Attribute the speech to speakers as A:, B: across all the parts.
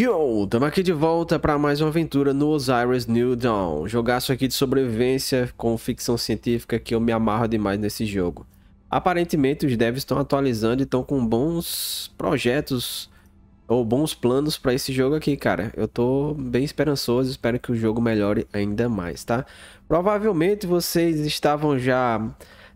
A: Yo, tamo aqui de volta para mais uma aventura no Osiris New Dawn. Jogaço aqui de sobrevivência com ficção científica que eu me amarro demais nesse jogo. Aparentemente os devs estão atualizando e estão com bons projetos ou bons planos para esse jogo aqui, cara. Eu tô bem esperançoso, espero que o jogo melhore ainda mais, tá? Provavelmente vocês estavam já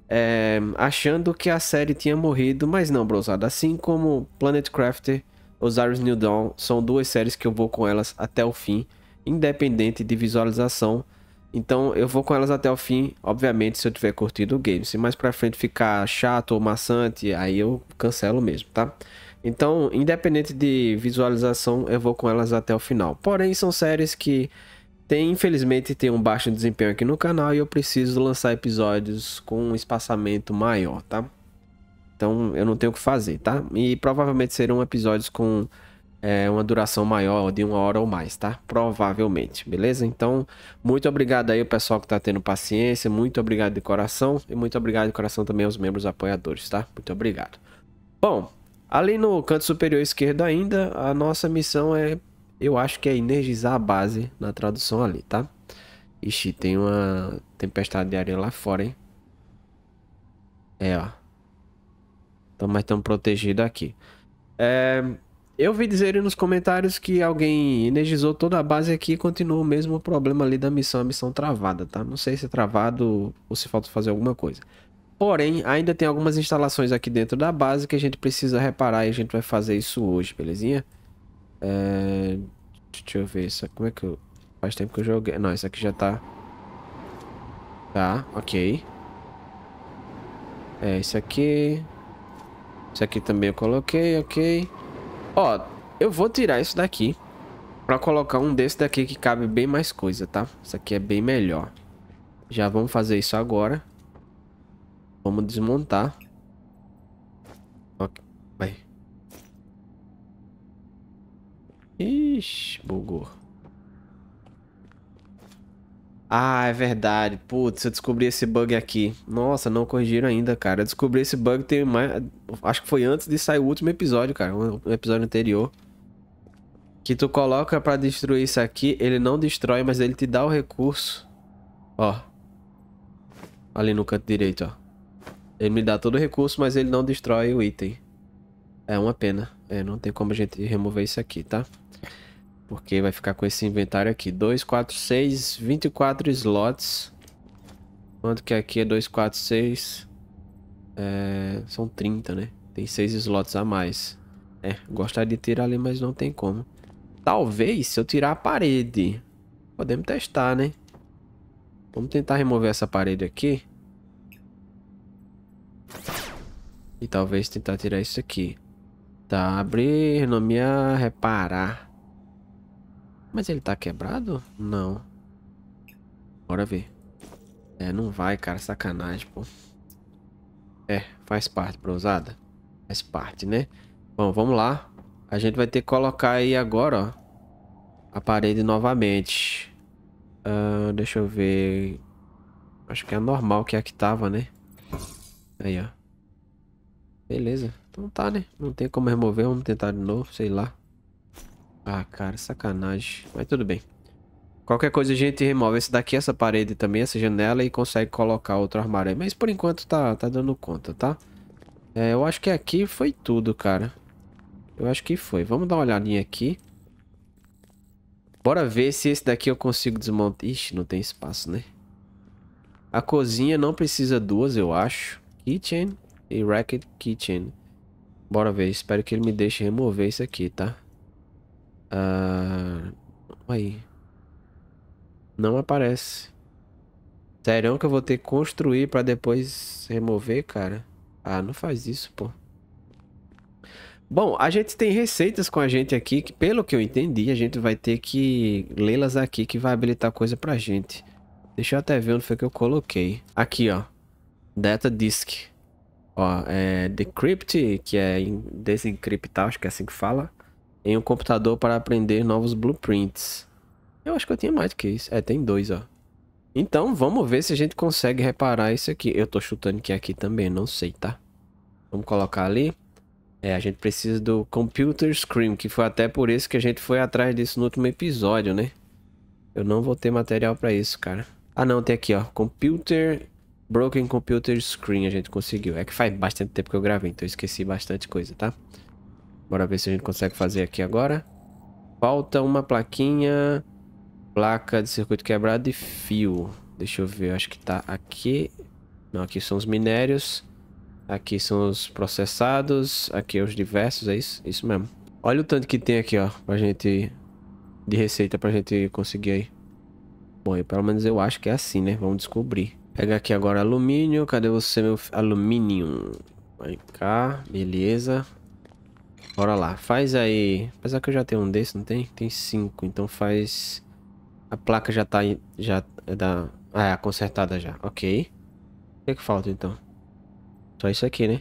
A: é, achando que a série tinha morrido, mas não, brosada. Assim como Planet Crafter Osiris New Dawn são duas séries que eu vou com elas até o fim, independente de visualização. Então eu vou com elas até o fim, obviamente, se eu tiver curtido o game. Se mais pra frente ficar chato ou maçante, aí eu cancelo mesmo, tá? Então, independente de visualização, eu vou com elas até o final. Porém, são séries que tem, infelizmente, tem um baixo desempenho aqui no canal e eu preciso lançar episódios com um espaçamento maior, tá? Então eu não tenho o que fazer, tá? E provavelmente serão episódios com é, uma duração maior, de uma hora ou mais, tá? Provavelmente, beleza? Então, muito obrigado aí o pessoal que tá tendo paciência, muito obrigado de coração e muito obrigado de coração também aos membros apoiadores, tá? Muito obrigado. Bom, ali no canto superior esquerdo ainda, a nossa missão é, eu acho que é energizar a base na tradução ali, tá? Ixi, tem uma tempestade de areia lá fora, hein? É, ó. Então, mas estamos protegidos aqui. É, eu vi dizer nos comentários que alguém energizou toda a base aqui e continuou o mesmo problema ali da missão, a missão travada, tá? Não sei se é travado ou se falta fazer alguma coisa. Porém, ainda tem algumas instalações aqui dentro da base que a gente precisa reparar e a gente vai fazer isso hoje, belezinha? É... Deixa eu ver, isso é, como é que eu... Faz tempo que eu joguei... Não, isso aqui já tá... Tá, ok. É, isso aqui... Isso aqui também eu coloquei, ok. Ó, eu vou tirar isso daqui pra colocar um desse daqui que cabe bem mais coisa, tá? Isso aqui é bem melhor. Já vamos fazer isso agora. Vamos desmontar. Ok, vai. Ixi, bugou. Ah, é verdade. Putz, eu descobri esse bug aqui. Nossa, não corrigiram ainda, cara. Eu descobri esse bug tem mais. Acho que foi antes de sair o último episódio, cara. O episódio anterior. Que tu coloca para destruir isso aqui, ele não destrói, mas ele te dá o recurso. Ó. Ali no canto direito, ó. Ele me dá todo o recurso, mas ele não destrói o item. É uma pena. É, não tem como a gente remover isso aqui, tá? Porque vai ficar com esse inventário aqui. 2, 4, 6, 24 slots. Quanto que aqui é 2, 4, 6? É, são 30, né? Tem 6 slots a mais. É, gostaria de tirar ali, mas não tem como. Talvez se eu tirar a parede. Podemos testar, né? Vamos tentar remover essa parede aqui. E talvez tentar tirar isso aqui. Tá, abrir, nomear, reparar. Mas ele tá quebrado? Não. Bora ver. É, não vai, cara. Sacanagem, pô. É, faz parte, brosada. Faz parte, né? Bom, vamos lá. A gente vai ter que colocar aí agora, ó. A parede novamente. Uh, deixa eu ver... Acho que é a normal, que é a que tava, né? Aí, ó. Beleza. Então tá, né? Não tem como remover. Vamos tentar de novo, sei lá. Ah, cara, sacanagem. Mas tudo bem. Qualquer coisa a gente remove esse daqui, essa parede também, essa janela e consegue colocar outro armário. Mas por enquanto tá, tá dando conta, tá? É, eu acho que aqui foi tudo, cara. Eu acho que foi. Vamos dar uma olhadinha aqui. Bora ver se esse daqui eu consigo desmontar. Ixi, não tem espaço, né? A cozinha não precisa duas, eu acho. Kitchen e Racket Kitchen. Bora ver. Espero que ele me deixe remover isso aqui, tá? Ah, aí. Não aparece. serão é que eu vou ter que construir pra depois remover, cara? Ah, não faz isso, pô. Bom, a gente tem receitas com a gente aqui, que pelo que eu entendi, a gente vai ter que lê-las aqui, que vai habilitar coisa pra gente. Deixa eu até ver onde foi que eu coloquei. Aqui, ó. Data Disk. Ó, é Decrypt, que é desencriptar, acho que é assim que fala. Em um computador para aprender novos blueprints. Eu acho que eu tinha mais do que isso. É, tem dois, ó. Então, vamos ver se a gente consegue reparar isso aqui. Eu tô chutando que é aqui também, não sei, tá? Vamos colocar ali. É, a gente precisa do Computer screen que foi até por isso que a gente foi atrás disso no último episódio, né? Eu não vou ter material pra isso, cara. Ah, não, tem aqui, ó. Computer... Broken Computer Screen a gente conseguiu. É que faz bastante tempo que eu gravei, então eu esqueci bastante coisa, tá? Tá? Bora ver se a gente consegue fazer aqui agora. Falta uma plaquinha. Placa de circuito quebrado e fio. Deixa eu ver, acho que tá aqui. Não, aqui são os minérios. Aqui são os processados. Aqui é os diversos, é isso? Isso mesmo. Olha o tanto que tem aqui, ó. Pra gente... De receita pra gente conseguir aí. Bom, eu, pelo menos eu acho que é assim, né? Vamos descobrir. Pega aqui agora alumínio. Cadê você, meu... Alumínio. Vai cá. Beleza. Bora lá, faz aí... Apesar que eu já tenho um desse, não tem? Tem cinco, então faz... A placa já tá... Já é da... Ah, é consertada já, ok. O que é que falta, então? Só isso aqui, né?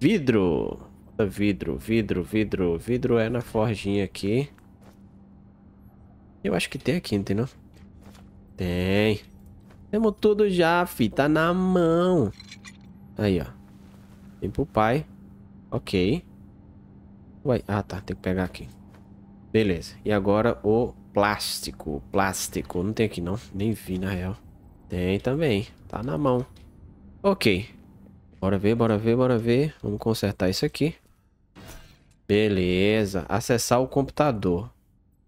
A: Vidro! Vidro, vidro, vidro. Vidro é na forjinha aqui. Eu acho que tem aqui, não tem não? Tem. Temos tudo já, fi. Tá na mão. Aí, ó. Vem pro pai. Ok ah tá, tem que pegar aqui. Beleza, e agora o plástico, plástico, não tem aqui não, nem vi na real. Tem também, tá na mão. Ok, bora ver, bora ver, bora ver, vamos consertar isso aqui. Beleza, acessar o computador.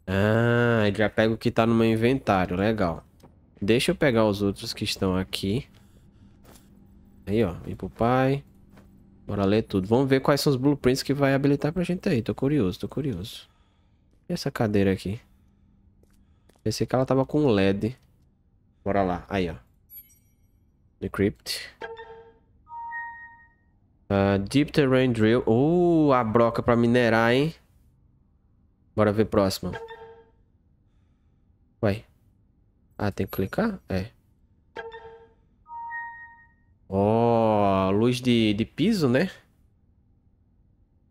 A: Ah, ele já pega o que tá no meu inventário, legal. Deixa eu pegar os outros que estão aqui. Aí, ó, vem pro pai. Bora ler tudo. Vamos ver quais são os blueprints que vai habilitar pra gente aí. Tô curioso, tô curioso. E essa cadeira aqui? Pensei que ela tava com LED. Bora lá. Aí, ó. Decrypt. Uh, deep Terrain Drill. Uh, a broca pra minerar, hein? Bora ver próxima. Vai. Ah, tem que clicar? É. Ó, oh, luz de, de piso, né?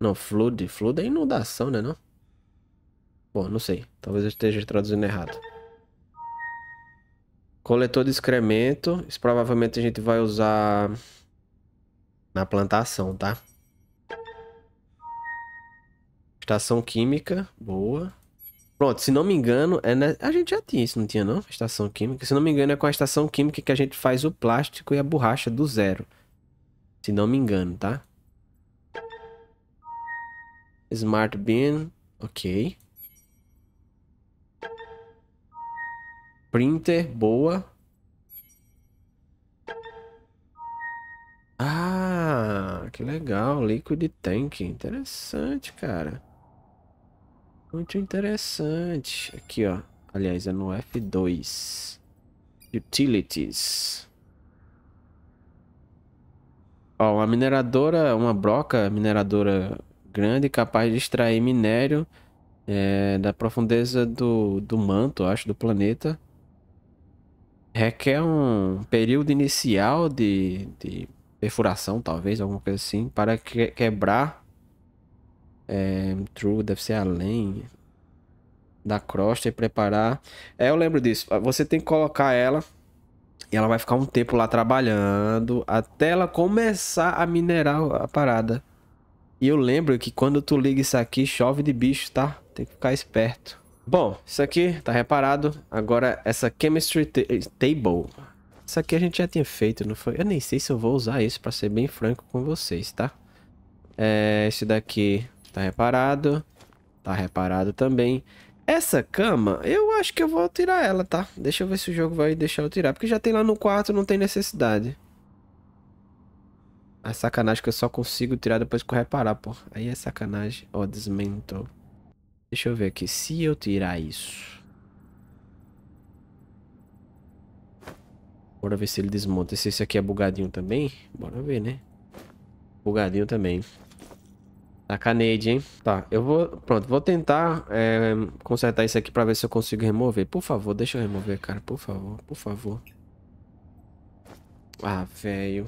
A: Não, flood. Flood é inundação, né não? Bom, não sei. Talvez eu esteja traduzindo errado. Coletor de excremento. Isso provavelmente a gente vai usar na plantação, tá? Estação química. Boa. Pronto, se não me engano, é na... a gente já tinha isso, não tinha não? estação química. Se não me engano, é com a estação química que a gente faz o plástico e a borracha do zero. Se não me engano, tá? Smart Bin, ok. Printer, boa. Ah, que legal, Liquid Tank, interessante, cara. Muito interessante. Aqui, ó. Aliás, é no F2. Utilities. Ó, uma mineradora, uma broca mineradora grande capaz de extrair minério é, da profundeza do, do manto, acho, do planeta. Requer um período inicial de, de perfuração, talvez, alguma coisa assim, para que, quebrar é, true deve ser além da crosta e preparar. É, eu lembro disso. Você tem que colocar ela e ela vai ficar um tempo lá trabalhando até ela começar a minerar a parada. E eu lembro que quando tu liga isso aqui, chove de bicho, tá? Tem que ficar esperto. Bom, isso aqui tá reparado. Agora essa chemistry table. Isso aqui a gente já tinha feito, não foi? Eu nem sei se eu vou usar isso, pra ser bem franco com vocês, tá? É, esse daqui Tá reparado. Tá reparado também. Essa cama, eu acho que eu vou tirar ela, tá? Deixa eu ver se o jogo vai deixar eu tirar. Porque já tem lá no quarto, não tem necessidade. A é sacanagem que eu só consigo tirar depois que eu reparar, pô. Aí é sacanagem. Ó, oh, desmentou. Deixa eu ver aqui. Se eu tirar isso... Bora ver se ele desmonta. Se esse aqui é bugadinho também. Bora ver, né? Bugadinho também. A Canade, hein? Tá, eu vou. Pronto, vou tentar é, consertar isso aqui pra ver se eu consigo remover. Por favor, deixa eu remover, cara. Por favor, por favor. Ah, velho.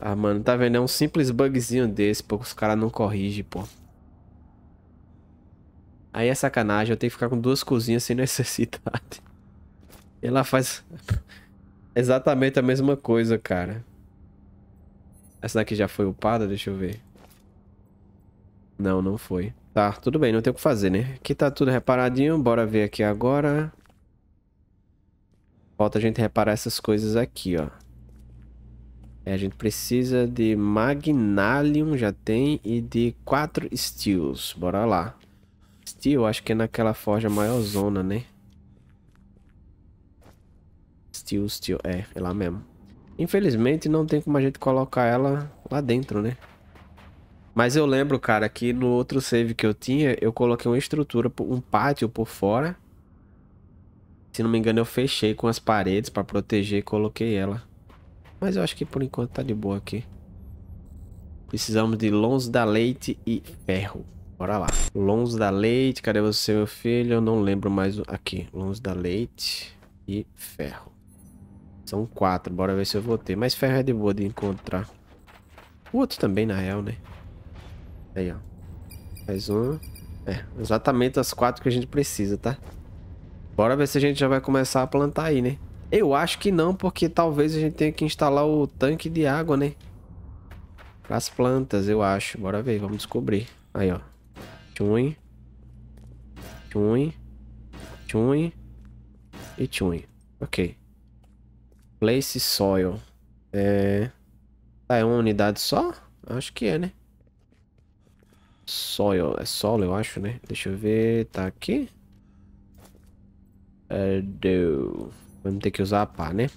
A: Ah, mano, tá vendo? É um simples bugzinho desse, pô. Os caras não corrigem, pô. Aí é sacanagem. Eu tenho que ficar com duas cozinhas sem necessidade. Ela faz exatamente a mesma coisa, cara. Essa daqui já foi upada? Deixa eu ver. Não, não foi. Tá, tudo bem, não tem o que fazer, né? Aqui tá tudo reparadinho, bora ver aqui agora. Falta a gente reparar essas coisas aqui, ó. É, a gente precisa de Magnalium, já tem, e de quatro Steels. Bora lá. Steel, acho que é naquela forja maior zona, né? Steel, Steel, é, é lá mesmo. Infelizmente não tem como a gente colocar ela lá dentro, né? Mas eu lembro, cara, que no outro save que eu tinha, eu coloquei uma estrutura, um pátio por fora. Se não me engano, eu fechei com as paredes para proteger e coloquei ela. Mas eu acho que por enquanto tá de boa aqui. Precisamos de lons da leite e ferro. Bora lá. Lons da leite, cadê você, meu filho? Eu não lembro mais aqui. Lons da leite e ferro. São quatro, bora ver se eu vou ter. Mas ferro é de boa de encontrar. O outro também, na real, né? Aí, ó. Mais um. É, exatamente as quatro que a gente precisa, tá? Bora ver se a gente já vai começar a plantar aí, né? Eu acho que não, porque talvez a gente tenha que instalar o tanque de água, né? Para as plantas, eu acho. Bora ver, vamos descobrir. Aí, ó. Tchum. Tchum. Tchum. E tchum. Ok. Place soil. É... Ah, é uma unidade só? Acho que é, né? Soil. É solo, eu acho, né? Deixa eu ver. Tá aqui. É, deu. Vamos ter que usar a pá, né?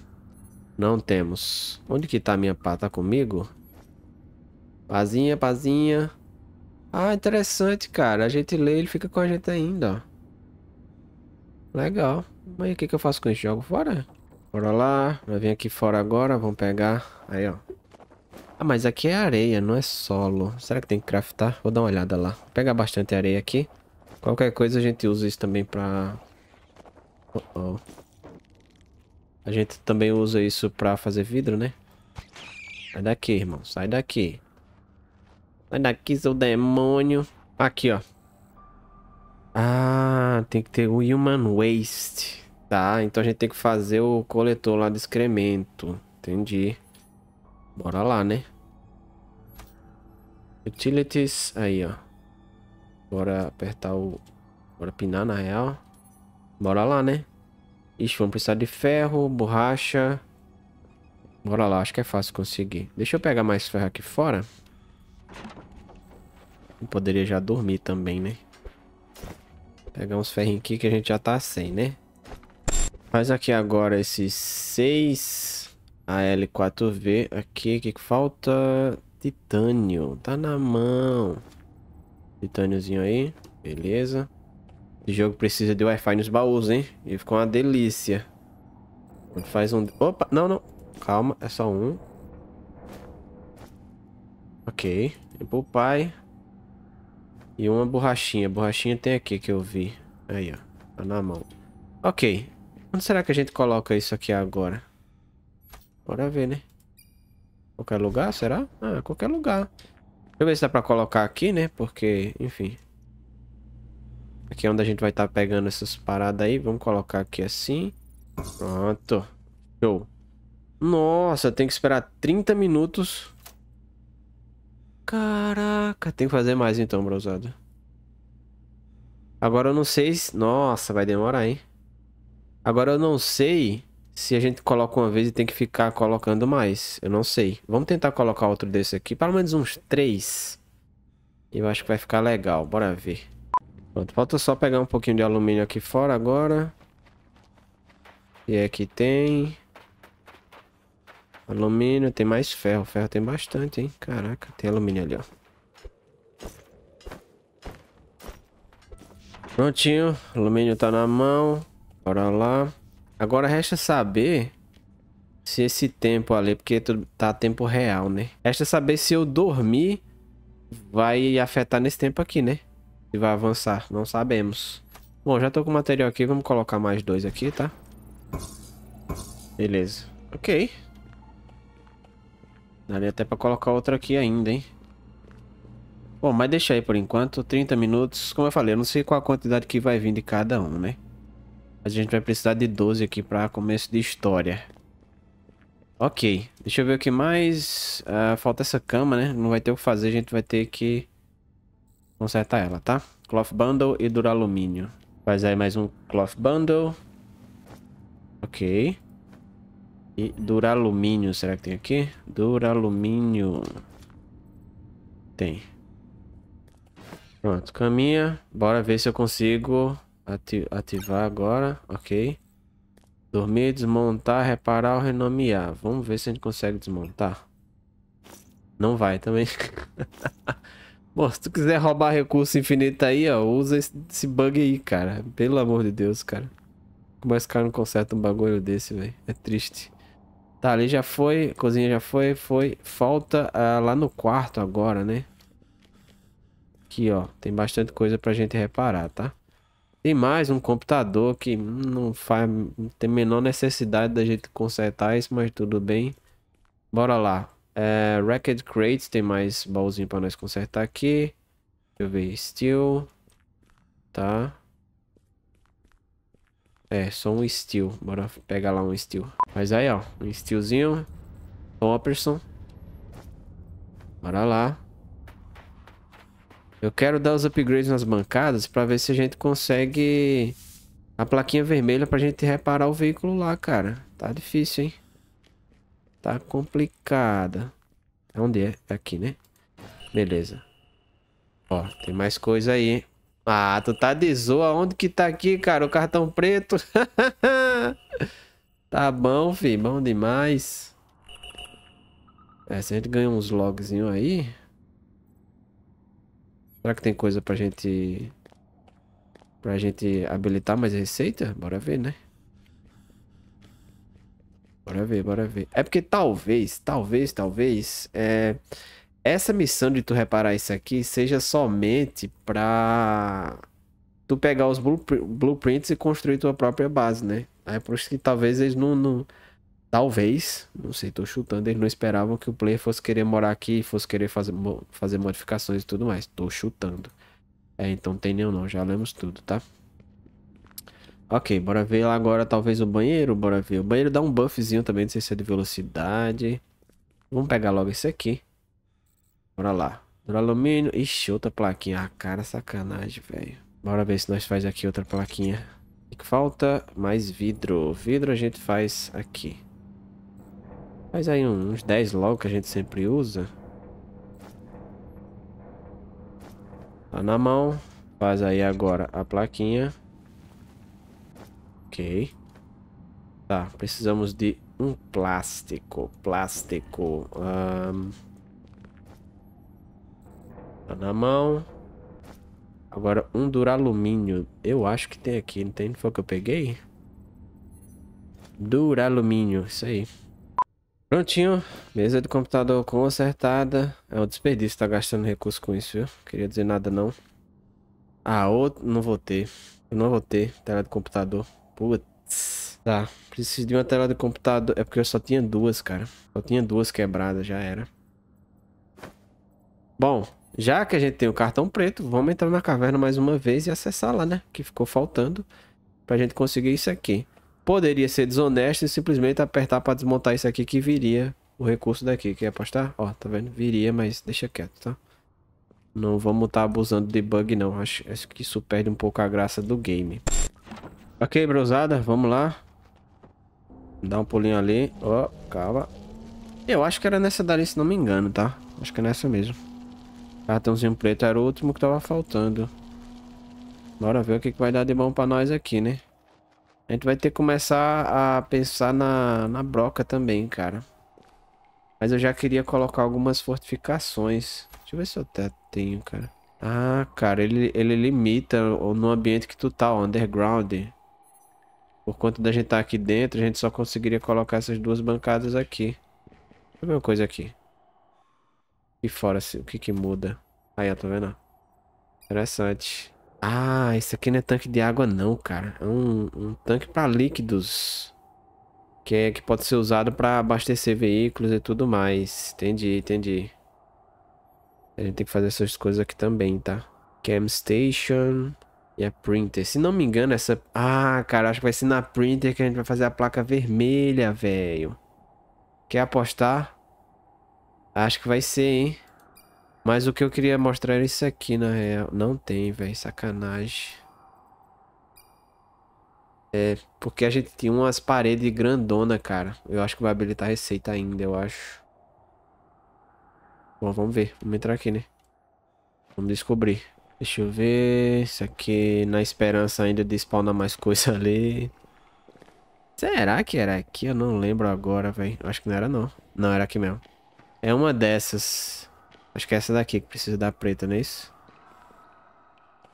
A: Não temos. Onde que tá a minha pá? Tá comigo? Pazinha, pazinha. Ah, interessante, cara. A gente lê, ele fica com a gente ainda, ó. Legal. Mas o que, que eu faço com isso? Jogo fora? Bora lá. Vai vir aqui fora agora. Vamos pegar. Aí, ó. Ah, mas aqui é areia, não é solo. Será que tem que craftar? Vou dar uma olhada lá. Vou pegar bastante areia aqui. Qualquer coisa a gente usa isso também pra... Uh -oh. A gente também usa isso pra fazer vidro, né? Sai daqui, irmão. Sai daqui. Sai daqui, seu demônio. Aqui, ó. Ah, tem que ter o Human Waste. Tá, então a gente tem que fazer o coletor lá de excremento. Entendi. Bora lá, né? Utilities. Aí, ó. Bora apertar o... Bora pinar, na real. Bora lá, né? Ixi, vamos precisar de ferro, borracha. Bora lá, acho que é fácil conseguir. Deixa eu pegar mais ferro aqui fora. Eu poderia já dormir também, né? Pegar uns ferrinhos aqui que a gente já tá sem, né? Faz aqui agora esses 6 AL4V aqui. O que, que falta? Titânio. Tá na mão. Titâniozinho aí. Beleza. O jogo precisa de Wi-Fi nos baús, hein? E ficou uma delícia. Faz um... Opa, não, não. Calma, é só um. Ok. E pro pai. E uma borrachinha. Borrachinha tem aqui que eu vi. Aí, ó. Tá na mão. Ok. Onde será que a gente coloca isso aqui agora? Bora ver, né? Qualquer lugar, será? Ah, qualquer lugar. Deixa eu ver se dá pra colocar aqui, né? Porque, enfim. Aqui é onde a gente vai estar tá pegando essas paradas aí. Vamos colocar aqui assim. Pronto. Show. Nossa, tem que esperar 30 minutos. Caraca, tem que fazer mais então, brosado. Agora eu não sei se... Nossa, vai demorar, hein? Agora eu não sei se a gente coloca uma vez e tem que ficar colocando mais. Eu não sei. Vamos tentar colocar outro desse aqui. Pelo menos uns três. Eu acho que vai ficar legal. Bora ver. Pronto, falta só pegar um pouquinho de alumínio aqui fora agora. E aqui é tem... Alumínio, tem mais ferro. Ferro tem bastante, hein? Caraca, tem alumínio ali, ó. Prontinho. Alumínio tá na mão. Bora lá. Agora resta saber se esse tempo ali, porque tá tempo real, né? Resta saber se eu dormir vai afetar nesse tempo aqui, né? Se vai avançar, não sabemos. Bom, já tô com o material aqui, vamos colocar mais dois aqui, tá? Beleza. Ok. Daria até pra colocar outro aqui ainda, hein? Bom, mas deixa aí por enquanto, 30 minutos. Como eu falei, eu não sei qual a quantidade que vai vir de cada um, né? a gente vai precisar de 12 aqui para começo de história. Ok, deixa eu ver o que mais... Uh, falta essa cama, né? Não vai ter o que fazer, a gente vai ter que consertar ela, tá? Cloth Bundle e Duralumínio. Faz aí mais um Cloth Bundle. Ok. E Duralumínio, será que tem aqui? Duralumínio. Tem. Pronto, caminha. Bora ver se eu consigo Ati ativar agora, ok. Dormir, desmontar, reparar ou renomear. Vamos ver se a gente consegue desmontar. Não vai também. Bom, se tu quiser roubar recurso infinito aí, ó, usa esse, bug aí, cara. Pelo amor de Deus, cara. Como esse cara não conserta um bagulho desse, velho? É triste. Tá, ali já foi. Cozinha já foi, foi. Falta ah, lá no quarto agora, né? Aqui, ó. Tem bastante coisa pra gente reparar, tá? Tem mais um computador que não faz. Não tem menor necessidade da gente consertar isso, mas tudo bem. Bora lá. É, Racket Crates tem mais baúzinho pra nós consertar aqui. Deixa eu ver. Steel. Tá. É, só um steel. Bora pegar lá um steel. Mas aí, ó. Um steelzinho. Topperson. Bora lá. Eu quero dar os upgrades nas bancadas para ver se a gente consegue a plaquinha vermelha pra gente reparar o veículo lá, cara. Tá difícil, hein? Tá complicada. É onde é? é? Aqui, né? Beleza. Ó, tem mais coisa aí. Ah, tu tá de zoa. Onde que tá aqui, cara? O cartão preto? tá bom, fi. Bom demais. É, se a gente ganhar uns logzinho aí... Será que tem coisa pra gente... Pra gente habilitar mais receita? Bora ver, né? Bora ver, bora ver. É porque talvez, talvez, talvez... É... Essa missão de tu reparar isso aqui seja somente pra... Tu pegar os blueprints e construir tua própria base, né? É por isso que talvez eles não... não Talvez, não sei, tô chutando, eles não esperavam que o player fosse querer morar aqui, fosse querer fazer, fazer modificações e tudo mais. Tô chutando. É, então tem nenhum não, já lemos tudo, tá? Ok, bora ver lá agora talvez o banheiro, bora ver. O banheiro dá um buffzinho também, não sei se é de velocidade. Vamos pegar logo esse aqui. Bora lá. Dura alumínio. Ixi, outra plaquinha. Ah, cara, sacanagem, velho. Bora ver se nós faz aqui outra plaquinha. O que falta? Mais vidro. Vidro a gente faz aqui. Faz aí uns 10 logo que a gente sempre usa. Tá na mão. Faz aí agora a plaquinha. Ok. Tá, precisamos de um plástico. Plástico. Um... Tá na mão. Agora um duralumínio. Eu acho que tem aqui, não tem? Não foi que eu peguei? Duralumínio, isso aí. Prontinho, mesa do computador consertada. É um desperdício estar tá gastando recurso com isso, viu? Queria dizer nada não. Ah, outro, não vou ter. Eu não vou ter tela de computador. Putz. Tá, preciso de uma tela de computador. É porque eu só tinha duas, cara. Só tinha duas quebradas, já era. Bom, já que a gente tem o cartão preto, vamos entrar na caverna mais uma vez e acessar lá, né? Que ficou faltando pra gente conseguir isso aqui. Poderia ser desonesto e simplesmente apertar para desmontar isso aqui que viria o recurso daqui. Quer apostar? Ó, tá vendo? Viria, mas deixa quieto, tá? Não vamos estar tá abusando de bug, não. Acho, acho que isso perde um pouco a graça do game. Ok, brosada, vamos lá. Dá um pulinho ali. Ó, oh, calma. Eu acho que era nessa dali, se não me engano, tá? Acho que é nessa mesmo. Cartãozinho preto era o último que tava faltando. Bora ver o que, que vai dar de bom pra nós aqui, né? A gente vai ter que começar a pensar na, na broca também, cara. Mas eu já queria colocar algumas fortificações. Deixa eu ver se eu até tenho, cara. Ah, cara, ele, ele limita no ambiente que tu tá, ó, underground. Por conta da gente estar tá aqui dentro, a gente só conseguiria colocar essas duas bancadas aqui. Deixa eu ver uma coisa aqui. E fora, o que que muda? Aí, ó, tá vendo? Interessante. Ah, esse aqui não é tanque de água não, cara. É um, um tanque para líquidos. Que, é, que pode ser usado para abastecer veículos e tudo mais. Entendi, entendi. A gente tem que fazer essas coisas aqui também, tá? Cam Station e a Printer. Se não me engano, essa... Ah, cara, acho que vai ser na Printer que a gente vai fazer a placa vermelha, velho. Quer apostar? Acho que vai ser, hein? Mas o que eu queria mostrar era isso aqui, na real. Não tem, velho. Sacanagem. É, porque a gente tinha umas paredes grandona, cara. Eu acho que vai habilitar a receita ainda, eu acho. Bom, vamos ver. Vamos entrar aqui, né? Vamos descobrir. Deixa eu ver. Isso aqui, na esperança ainda de spawnar mais coisa ali. Será que era aqui? Eu não lembro agora, velho. Acho que não era, não. Não, era aqui mesmo. É uma dessas. Acho que é essa daqui que precisa da preta, não é isso?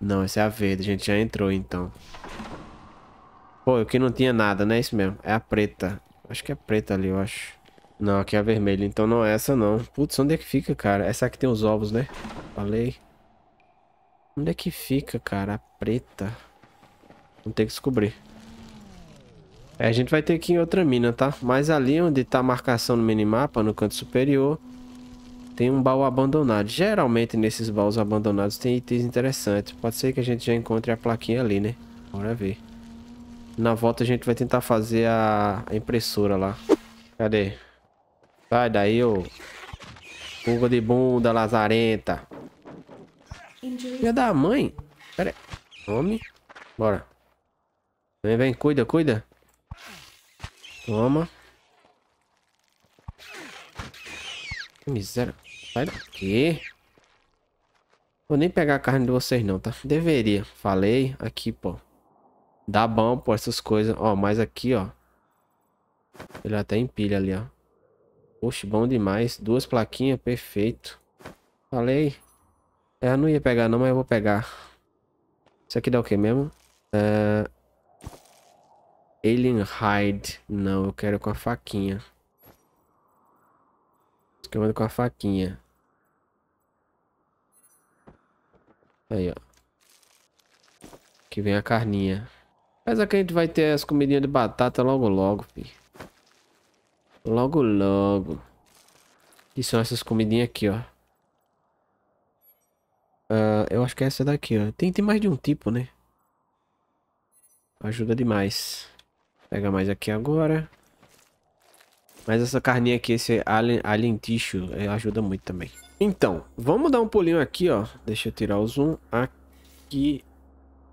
A: Não, essa é a verde. A gente já entrou, então. Pô, aqui não tinha nada, né? Isso mesmo. É a preta. Acho que é preta ali, eu acho. Não, aqui é a vermelha. Então não é essa, não. Putz, onde é que fica, cara? Essa aqui tem os ovos, né? Falei. Onde é que fica, cara? A preta. Vamos ter que descobrir. É, a gente vai ter que ir em outra mina, tá? Mas ali onde tá a marcação no minimapa, no canto superior, tem um baú abandonado. Geralmente nesses baús abandonados tem itens interessantes. Pode ser que a gente já encontre a plaquinha ali, né? Bora ver. Na volta a gente vai tentar fazer a, impressora lá. Cadê? Vai daí, ô. Fuga de bunda, lazarenta. Filha da mãe. Pera aí. Bora. Vem, vem. Cuida, cuida. Toma. Que miséria. Sai daqui. Vou nem pegar a carne de vocês não, tá? Deveria. Falei. Aqui, pô. Dá bom, pô, essas coisas. Ó, mas aqui, ó. Ele até empilha ali, ó. Poxa, bom demais. Duas plaquinhas, perfeito. Falei. É, eu não ia pegar não, mas eu vou pegar. Isso aqui dá o que mesmo? É... Alien Hide. Não, eu quero com a faquinha. Esquema eu com a faquinha. Aí, ó. Aqui vem a carninha. Mas aqui a gente vai ter as comidinhas de batata logo logo, filho. Logo logo. E são essas comidinhas aqui, ó. Uh, eu acho que é essa daqui, ó. Tem, tem mais de um tipo, né? Ajuda demais. Pega mais aqui agora. Mas essa carninha aqui, esse alien, alien tissue, eh, ajuda muito também. Então, vamos dar um pulinho aqui, ó. Deixa eu tirar o zoom aqui.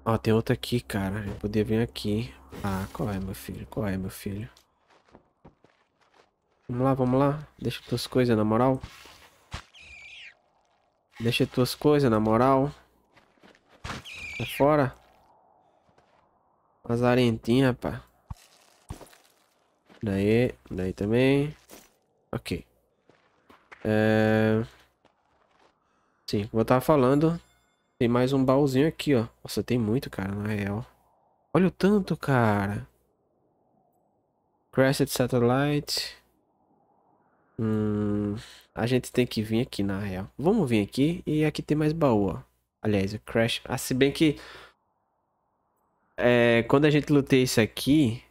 A: Ó, tem outra aqui, cara. Eu podia vir aqui. Ah, qual é, meu filho? Qual é, meu filho? Vamos lá, vamos lá. Deixa tuas coisas, na moral. Deixa tuas coisas, na moral. Tá fora. Azarentinha, rapaz. Daí, daí também. Ok. É... Sim, como eu tava falando, tem mais um baúzinho aqui, ó. Nossa, tem muito, cara, na real. Olha o tanto, cara. crashed Satellite. Hum, a gente tem que vir aqui, na real. Vamos vir aqui e aqui tem mais baú, ó. Aliás, o Crash... Ah, se bem que... É, quando a gente lutei isso aqui...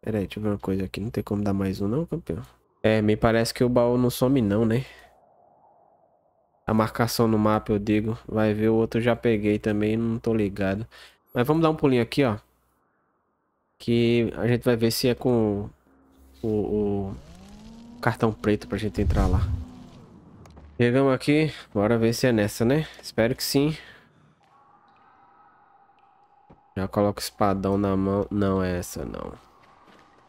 A: Pera aí, deixa eu ver uma coisa aqui. Não tem como dar mais um não, campeão? É, me parece que o baú não some não, né? a marcação no mapa, eu digo. Vai ver, o outro já peguei também, não tô ligado. Mas vamos dar um pulinho aqui, ó. Que a gente vai ver se é com o, o cartão preto pra gente entrar lá. Chegamos aqui, bora ver se é nessa, né? Espero que sim. Já coloco o espadão na mão. Não é essa, não.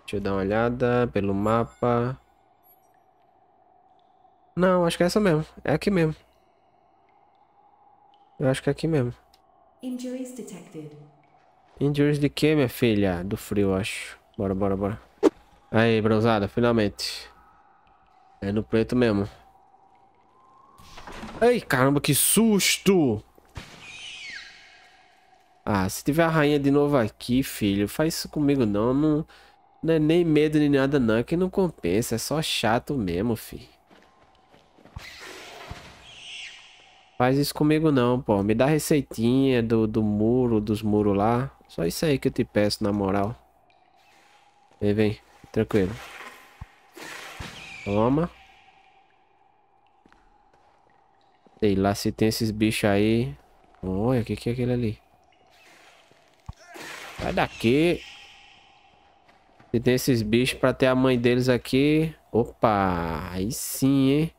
A: Deixa eu dar uma olhada pelo mapa. Não, acho que é essa mesmo. É aqui mesmo. Eu acho que é aqui mesmo. Injuries detected. Injuries de quê, minha filha? Do frio, eu acho. Bora, bora, bora. Aí, bronzada, finalmente. É no preto mesmo. Ai, caramba, que susto! Ah, se tiver a rainha de novo aqui, filho, faz isso comigo não. Não, não é nem medo nem nada não, é que não compensa. É só chato mesmo, filho. Faz isso comigo não, pô. Me dá receitinha do, do muro, dos muros lá. Só isso aí que eu te peço, na moral. Vem, vem. Tranquilo. Toma. Sei lá se tem esses bichos aí. Olha, o que, que é aquele ali? Sai daqui. Se tem esses bichos pra ter a mãe deles aqui. Opa, aí sim, hein?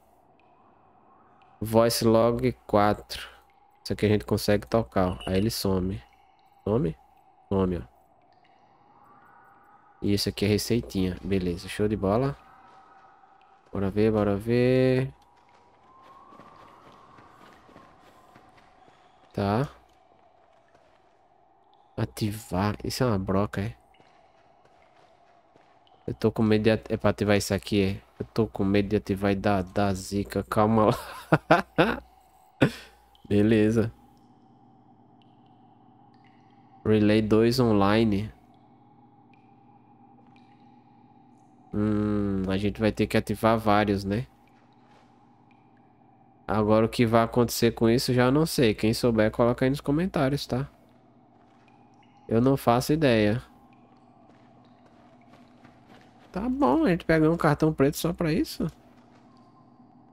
A: Voice log 4. Isso aqui a gente consegue tocar. Ó. Aí ele some. Some? Some, ó. E isso aqui é receitinha. Beleza, show de bola. Bora ver, bora ver. Tá. Ativar. Isso é uma broca, é? Eu tô com medo de... É pra ativar isso aqui, é? Eu tô com medo de ativar e dar, dar zica, calma lá. Beleza. Relay 2 online. Hum, a gente vai ter que ativar vários, né? Agora o que vai acontecer com isso já não sei. Quem souber, coloca aí nos comentários, tá? Eu não faço ideia. Tá bom, a gente pegou um cartão preto só pra isso.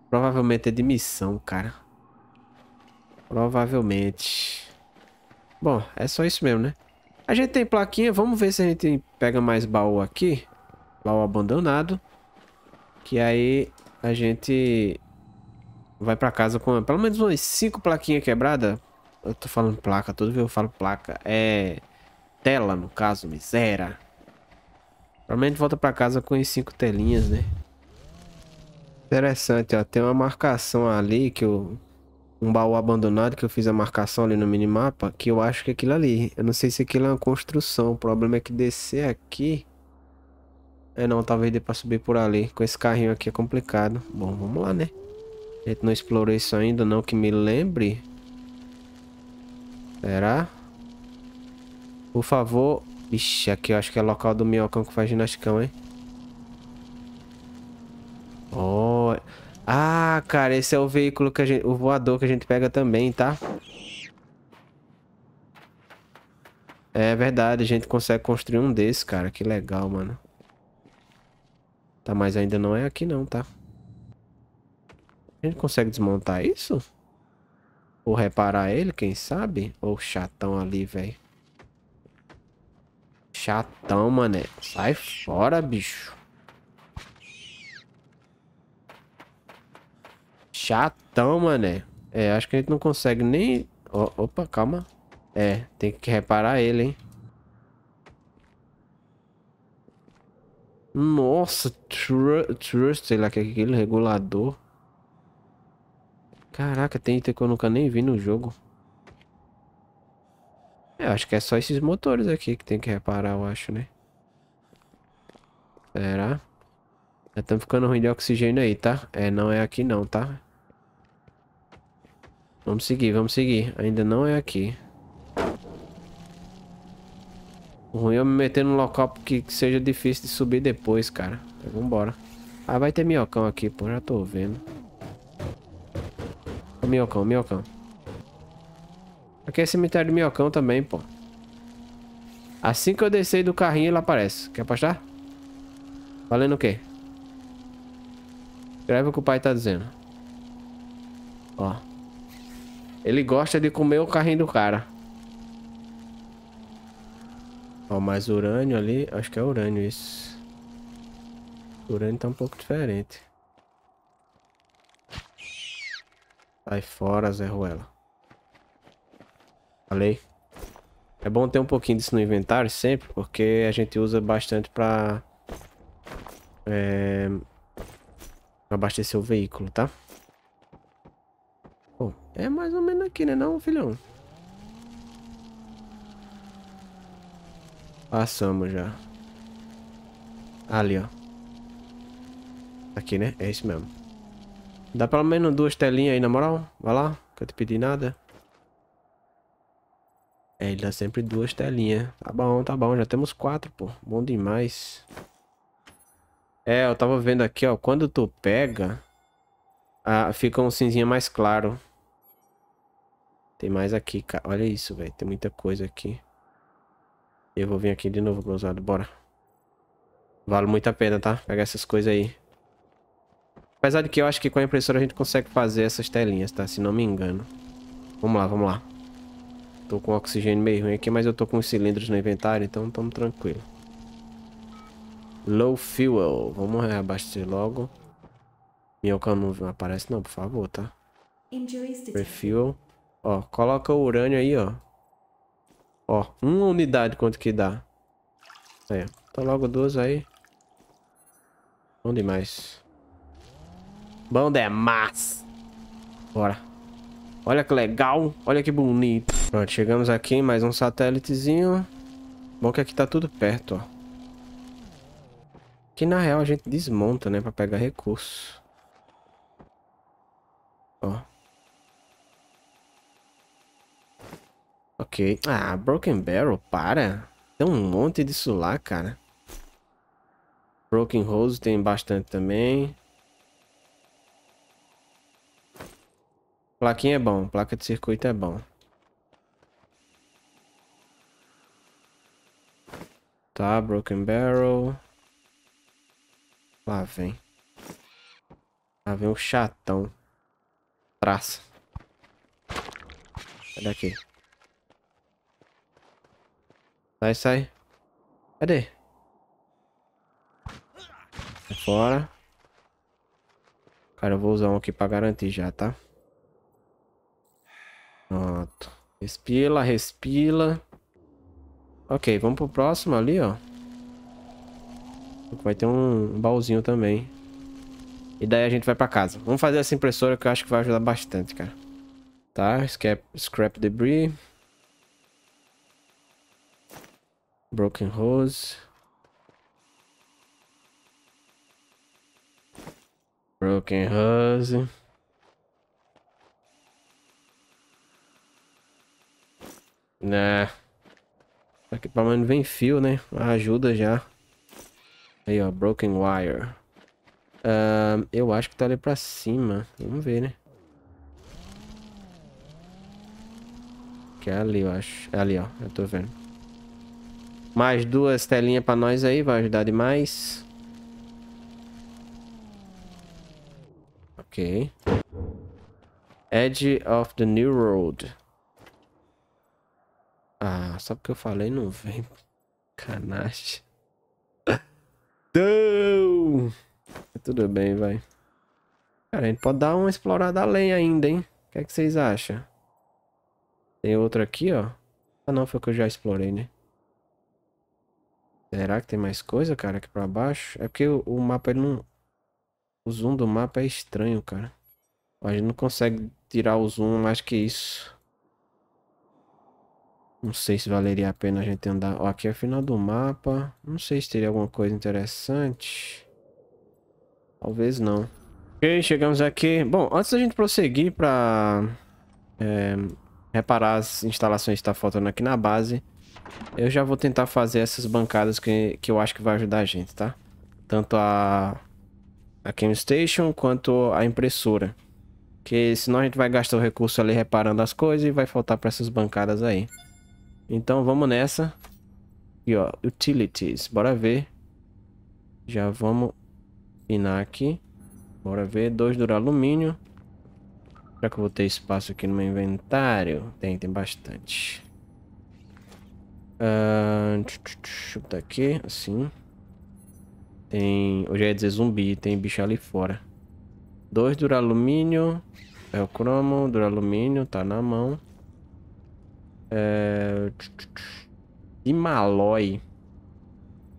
A: Provavelmente é de missão, cara. Provavelmente. Bom, é só isso mesmo, né? A gente tem plaquinha, vamos ver se a gente pega mais baú aqui. Baú abandonado. Que aí a gente vai pra casa com pelo menos umas 5 plaquinhas quebradas. Eu tô falando placa, todo que eu falo placa. É tela, no caso, miséria Provavelmente volta pra casa com as cinco telinhas, né? Interessante, ó. Tem uma marcação ali que eu... Um baú abandonado que eu fiz a marcação ali no minimapa, que eu acho que é aquilo ali. Eu não sei se aquilo é uma construção. O problema é que descer aqui... É não, talvez dê pra subir por ali. Com esse carrinho aqui é complicado. Bom, vamos lá, né? A gente não explorou isso ainda, não que me lembre. Será? Por favor, Ixi, aqui eu acho que é local do minhocão que faz ginasticão, hein? Oh. Ah, cara, esse é o veículo que a gente... O voador que a gente pega também, tá? É verdade, a gente consegue construir um desses, cara. Que legal, mano. Tá, mas ainda não é aqui não, tá? A gente consegue desmontar isso? Ou reparar ele, quem sabe? Ou oh, chatão ali, velho. Chatão, mané. Sai fora, bicho. Chatão, mané. É, acho que a gente não consegue nem... Oh, opa, calma. É, tem que reparar ele, hein. Nossa, tru Trust, sei lá que é aquele regulador. Caraca, tem item que eu nunca nem vi no jogo. É, eu acho que é só esses motores aqui que tem que reparar, eu acho, né? Será? Já estamos ficando ruim de oxigênio aí, tá? É, não é aqui não, tá? Vamos seguir, vamos seguir. Ainda não é aqui. O ruim é eu me meter num local que seja difícil de subir depois, cara. Então, vambora. Ah, vai ter minhocão aqui, pô. Já tô vendo. Ô, minhocão, minhocão. Aqui é cemitério de minhocão também, pô. Assim que eu descer do carrinho, ele aparece. Quer apostar? Valendo o quê? Escreve o que o pai tá dizendo. Ó. Ele gosta de comer o carrinho do cara. Ó, mais urânio ali. Acho que é urânio isso. O urânio tá um pouco diferente. Sai fora, Zé Ruela. Falei. É bom ter um pouquinho disso no inventário sempre, porque a gente usa bastante pra... É, abastecer o veículo, tá? Bom, é mais ou menos aqui, né não, filhão? Passamos já. Ali, ó. Aqui, né? É isso mesmo. Dá pelo menos duas telinhas aí, na moral. Vai lá, que eu te pedi nada. É, ele dá sempre duas telinhas. Tá bom, tá bom. Já temos quatro, pô. Bom demais. É, eu tava vendo aqui, ó. Quando tu pega, ah, fica um cinzinho mais claro. Tem mais aqui, cara. Olha isso, velho. Tem muita coisa aqui. Eu vou vir aqui de novo, cruzado. Bora. Vale muito a pena, tá? Pegar essas coisas aí. Apesar de que eu acho que com a impressora a gente consegue fazer essas telinhas, tá? Se não me engano. Vamos lá, vamos lá tô com oxigênio meio ruim aqui, mas eu tô com os cilindros no inventário, então tamo tranquilo. Low fuel. Vamos reabastecer logo. Minhocão não aparece não, por favor, tá? Refuel. Ó, coloca o urânio aí, ó. Ó, uma unidade quanto que dá. Aí, ó. Tá logo duas aí. Bom demais. Bom demais. Bora. Olha que legal. Olha que bonito. Pronto, chegamos aqui mais um satélitezinho. Bom que aqui tá tudo perto, ó. Que na real a gente desmonta, né? Pra pegar recurso. Ó. Ok. Ah, Broken Barrel, para. Tem um monte disso lá, cara. Broken Rose tem bastante também. Plaquinha é bom, placa de circuito é bom. Tá, Broken Barrel. Lá vem. Lá vem um chatão. Traça. Sai daqui. Sai, sai. Cadê? Tá fora. Cara, eu vou usar um aqui pra garantir já, tá? Pronto. Respila, respila. Ok, vamos pro próximo ali, ó. Vai ter um baúzinho também. E daí a gente vai pra casa. Vamos fazer essa impressora que eu acho que vai ajudar bastante, cara. Tá, scrap, scrap debris. Broken Rose. Broken Rose. Né. Aqui pelo menos vem fio, né? Ajuda já. Aí, ó. Broken wire. Uh, eu acho que tá ali pra cima. Vamos ver, né? Que é ali, eu acho. É ali, ó. Eu tô vendo. Mais duas telinhas pra nós aí. Vai ajudar demais. Ok. Edge of the New Road. Ah, só porque eu falei não vem. Canache. Não! Tudo bem, vai. Cara, a gente pode dar uma explorada além ainda, hein? O que, é que vocês acham? Tem outra aqui, ó. Ah, não, foi o que eu já explorei, né? Será que tem mais coisa, cara, aqui pra baixo? É porque o, o mapa, ele não... O zoom do mapa é estranho, cara. A gente não consegue tirar o zoom mais que isso. Não sei se valeria a pena a gente andar. Ó, aqui é o final do mapa. Não sei se teria alguma coisa interessante. Talvez não. Ok, chegamos aqui. Bom, antes da gente prosseguir para é, reparar as instalações que está faltando aqui na base, eu já vou tentar fazer essas bancadas que, que eu acho que vai ajudar a gente, tá? Tanto a, a Game Station quanto a impressora. Porque senão a gente vai gastar o recurso ali reparando as coisas e vai faltar para essas bancadas aí. Então vamos nessa. E ó, utilities, bora ver. Já vamos pinar aqui. Bora ver, dois duralumínio. Será que eu vou ter espaço aqui no meu inventário? Tem, tem bastante. Uh, tá aqui, assim. Tem, eu já é ia dizer zumbi, tem bicho ali fora. Dois duralumínio, é o cromo, duralumínio, tá na mão. É, Dimaloy.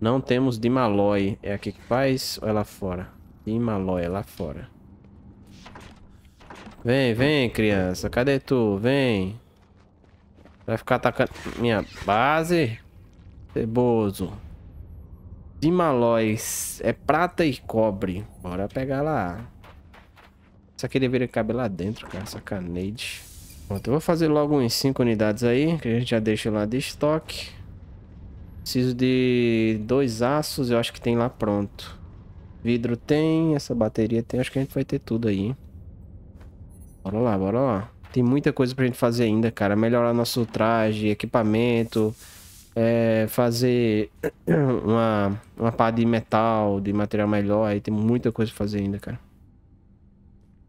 A: Não temos Dimaloy. É aqui que faz ou é lá fora? Dimaloy, é lá fora. Vem, vem, criança. Cadê tu? Vem. Vai ficar atacando minha base? Ceboso. Dimalois. É prata e cobre. Bora pegar lá. Isso aqui deveria caber lá dentro, cara. Sacanagem. Pronto, eu vou fazer logo uns 5 unidades aí, que a gente já deixa lá de estoque. Preciso de dois aços, eu acho que tem lá pronto. Vidro tem, essa bateria tem, acho que a gente vai ter tudo aí. Bora lá, bora lá. Tem muita coisa pra gente fazer ainda, cara. Melhorar nosso traje, equipamento, é, fazer uma, uma pá de metal, de material melhor. Aí tem muita coisa pra fazer ainda, cara.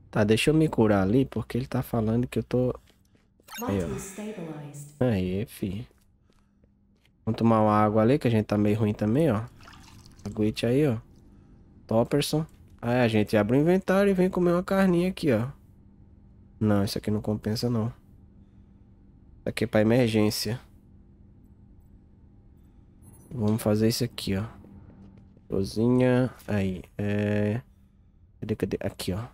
A: Tá, deixa eu me curar ali, porque ele tá falando que eu tô Aí, ó. Aí, fi. Vamos tomar uma água ali, que a gente tá meio ruim também, ó. Aguite aí, ó. Topperson. Aí a gente abre o inventário e vem comer uma carninha aqui, ó. Não, isso aqui não compensa, não. Isso aqui é pra emergência. Vamos fazer isso aqui, ó. Cozinha. Aí, é... Cadê, cadê? Aqui, ó.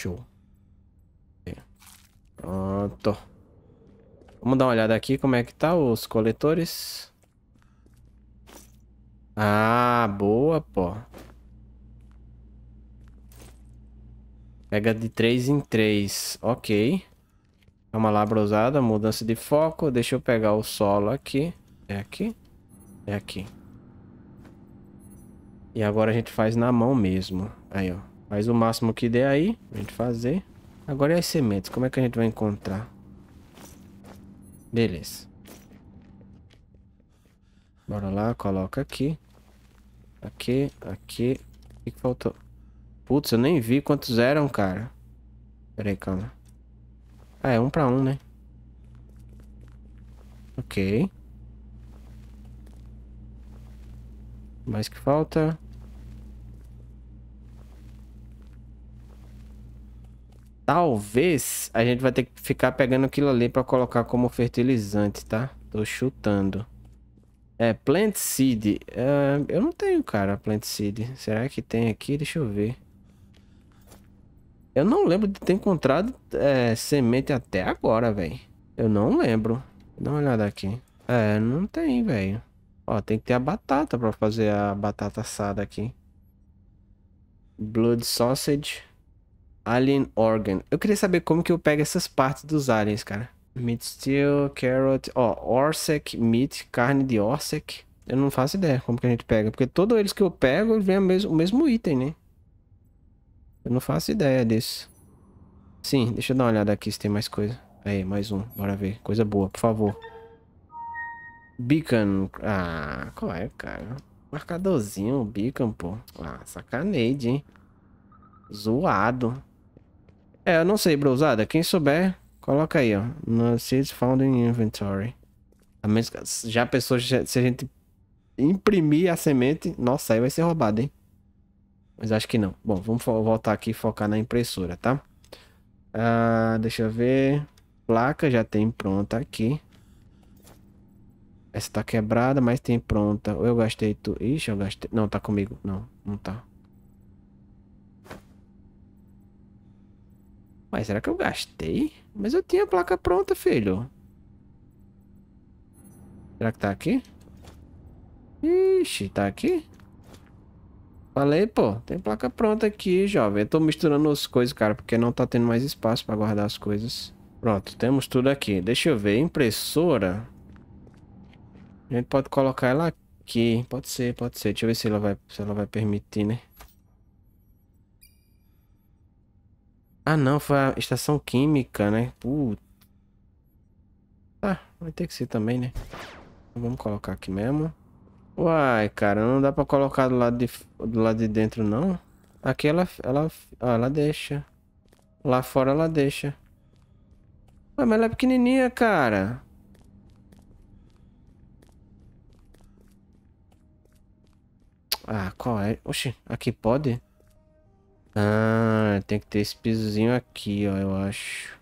A: Show. Pronto. Vamos dar uma olhada aqui como é que tá os coletores. Ah, boa, pô. Pega de 3 em 3. Ok. É uma labrosada, mudança de foco. Deixa eu pegar o solo aqui. É aqui? É aqui. E agora a gente faz na mão mesmo. Aí, ó faz o máximo que der aí, a gente fazer. Agora é as sementes, como é que a gente vai encontrar? Beleza. Bora lá, coloca aqui. Aqui, aqui. O que, que faltou? Putz, eu nem vi quantos eram, cara. Pera aí, calma. Ah, é um pra um, né? Ok. Mais que falta? Talvez a gente vai ter que ficar pegando aquilo ali para colocar como fertilizante, tá? Tô chutando. É, Plant Seed. Uh, eu não tenho, cara, Plant Seed. Será que tem aqui? Deixa eu ver. Eu não lembro de ter encontrado é, semente até agora, velho. Eu não lembro. Dá uma olhada aqui. É, não tem, velho. Ó, tem que ter a batata pra fazer a batata assada aqui. Blood Sausage. Alien Organ. Eu queria saber como que eu pego essas partes dos aliens, cara. Meat Steel, Carrot, ó, Orsec, Meat, carne de Orsec. Eu não faço ideia como que a gente pega, porque todos eles que eu pego vem o mesmo, o mesmo item, né? Eu não faço ideia disso. Sim, deixa eu dar uma olhada aqui se tem mais coisa. Aí, mais um, bora ver. Coisa boa, por favor. Beacon. Ah, qual é, cara? Marcadorzinho, beacon, pô. Ah, sacaneide, hein? Zoado. É, eu não sei, brousada. Quem souber, coloca aí, ó. No Seeds Found in Inventory. A menos, já pensou se a gente imprimir a semente... Nossa, aí vai ser roubado, hein? Mas acho que não. Bom, vamos voltar aqui e focar na impressora, tá? Ah, deixa eu ver. Placa já tem pronta aqui. Essa tá quebrada, mas tem pronta. Ou eu gastei tudo. Ixi, eu gastei. Não, tá comigo. Não, não tá. Mas será que eu gastei? Mas eu tinha a placa pronta, filho. Será que tá aqui? Ixi, tá aqui? Falei, pô, tem placa pronta aqui, jovem. Eu tô misturando as coisas, cara, porque não tá tendo mais espaço pra guardar as coisas. Pronto, temos tudo aqui. Deixa eu ver, impressora. A gente pode colocar ela aqui. Pode ser, pode ser. Deixa eu ver se ela vai, se ela vai permitir, né? Ah, não, foi a estação química, né? Puta. Tá, ah, vai ter que ser também, né? Então, vamos colocar aqui mesmo. Uai, cara, não dá pra colocar do lado de, do lado de dentro, não? Aqui ela, ela, ó, ela deixa. Lá fora ela deixa. Ué, mas ela é pequenininha, cara. Ah, qual é? Oxi, aqui pode? Ah, tem que ter esse pisozinho aqui, ó, eu acho.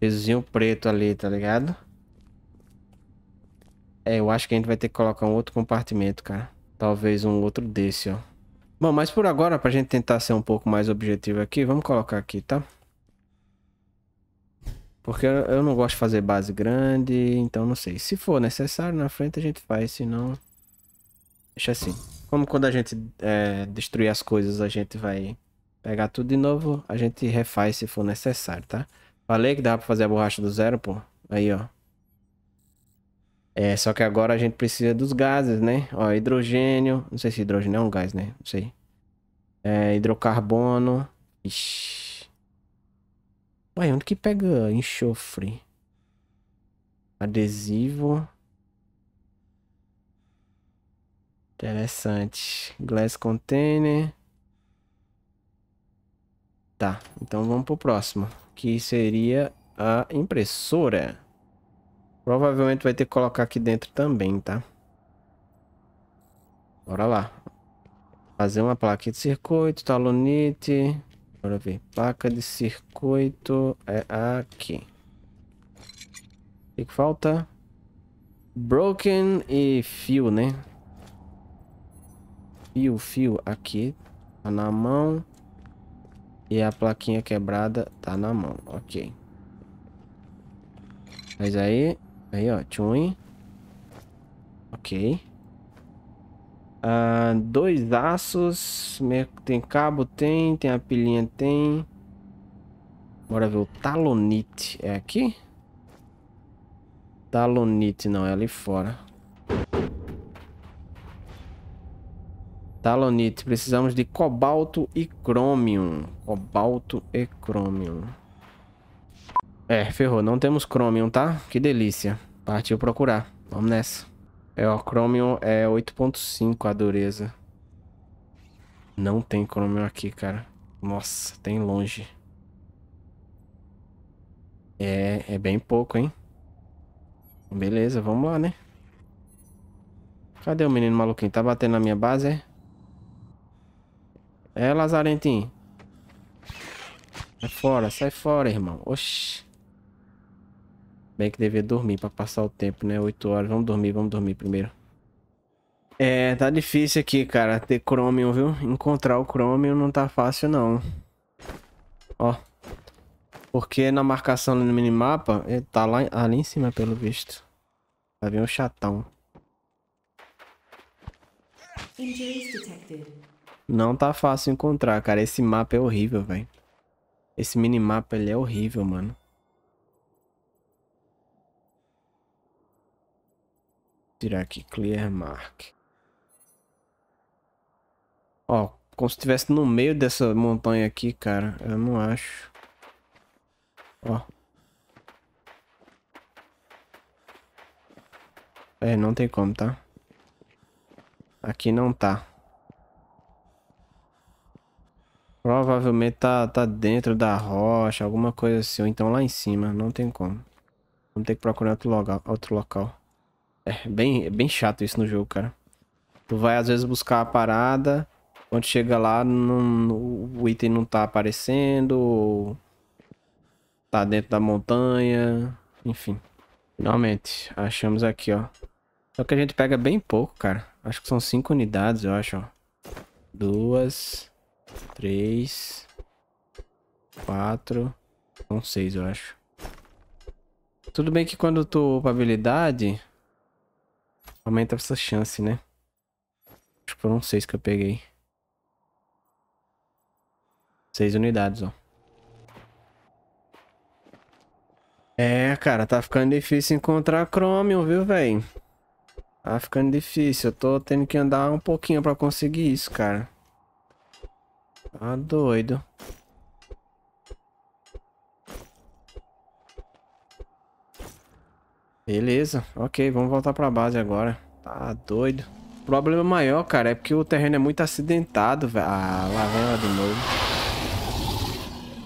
A: Pisozinho preto ali, tá ligado? É, eu acho que a gente vai ter que colocar um outro compartimento, cara. Talvez um outro desse, ó. Bom, mas por agora, pra gente tentar ser um pouco mais objetivo aqui, vamos colocar aqui, tá? Porque eu não gosto de fazer base grande, então não sei. Se for necessário, na frente a gente faz, se não... Deixa assim. Como quando a gente é, destruir as coisas, a gente vai pegar tudo de novo, a gente refaz se for necessário, tá? Falei que dá pra fazer a borracha do zero, pô. Aí, ó. É, só que agora a gente precisa dos gases, né? Ó, hidrogênio. Não sei se hidrogênio é um gás, né? Não sei. É, hidrocarbono. Ixi. Ué, onde que pega enxofre? Adesivo. Interessante. Glass container. Tá, então vamos pro próximo, que seria a impressora. Provavelmente vai ter que colocar aqui dentro também, tá? Bora lá. Fazer uma placa de circuito, talonite. Bora ver. Placa de circuito é aqui. O que, que falta? Broken e fio, né? Fio, fio aqui tá na mão. E a plaquinha quebrada tá na mão. Ok. Mas aí. Aí, ó. Tchum. Ok. Ah, dois aços. Tem cabo? Tem. Tem a pilhinha? Tem. Bora ver o talonite. É aqui? Talonite não, é ali fora. Talonite. Precisamos de cobalto e chromium. Cobalto e chromium. É, ferrou. Não temos chromium, tá? Que delícia. Partiu procurar. Vamos nessa. É, o chromium é 8.5 a dureza. Não tem chromium aqui, cara. Nossa, tem longe. É, é bem pouco, hein? Beleza, vamos lá, né? Cadê o menino maluquinho? Tá batendo na minha base, é? É, Lazarentim. Sai é fora, sai fora, irmão. Oxi. Bem que devia dormir pra passar o tempo, né? 8 horas. Vamos dormir, vamos dormir primeiro. É, tá difícil aqui, cara, ter Chromium, viu? Encontrar o Chromium não tá fácil, não. Ó. Porque na marcação no minimapa, ele tá lá, ali em cima, pelo visto. Tá vendo o chatão. Injuries detected. Não tá fácil encontrar, cara. Esse mapa é horrível, velho. Esse minimapa, ele é horrível, mano. Tirar aqui, clear mark. Ó, como se estivesse no meio dessa montanha aqui, cara. Eu não acho. Ó. É, não tem como, tá? Aqui não tá. Provavelmente tá, tá dentro da rocha, alguma coisa assim. Ou então lá em cima, não tem como. Vamos ter que procurar outro local. Outro local. É bem, é bem chato isso no jogo, cara. Tu vai às vezes buscar a parada, quando chega lá não, o item não tá aparecendo, ou tá dentro da montanha, enfim. Finalmente, achamos aqui, ó. Só que a gente pega bem pouco, cara. Acho que são cinco unidades, eu acho, ó. Duas, Três. Quatro. São seis, eu acho. Tudo bem que quando tu upa habilidade, aumenta essa chance, né? Acho que foram seis que eu peguei. Seis unidades, ó. É, cara, tá ficando difícil encontrar Chromium, viu, velho? Tá ficando difícil. Eu tô tendo que andar um pouquinho pra conseguir isso, cara. Tá doido. Beleza, ok, vamos voltar pra base agora. Tá doido. O problema maior, cara, é porque o terreno é muito acidentado, velho. Ah, lá vem ela de novo.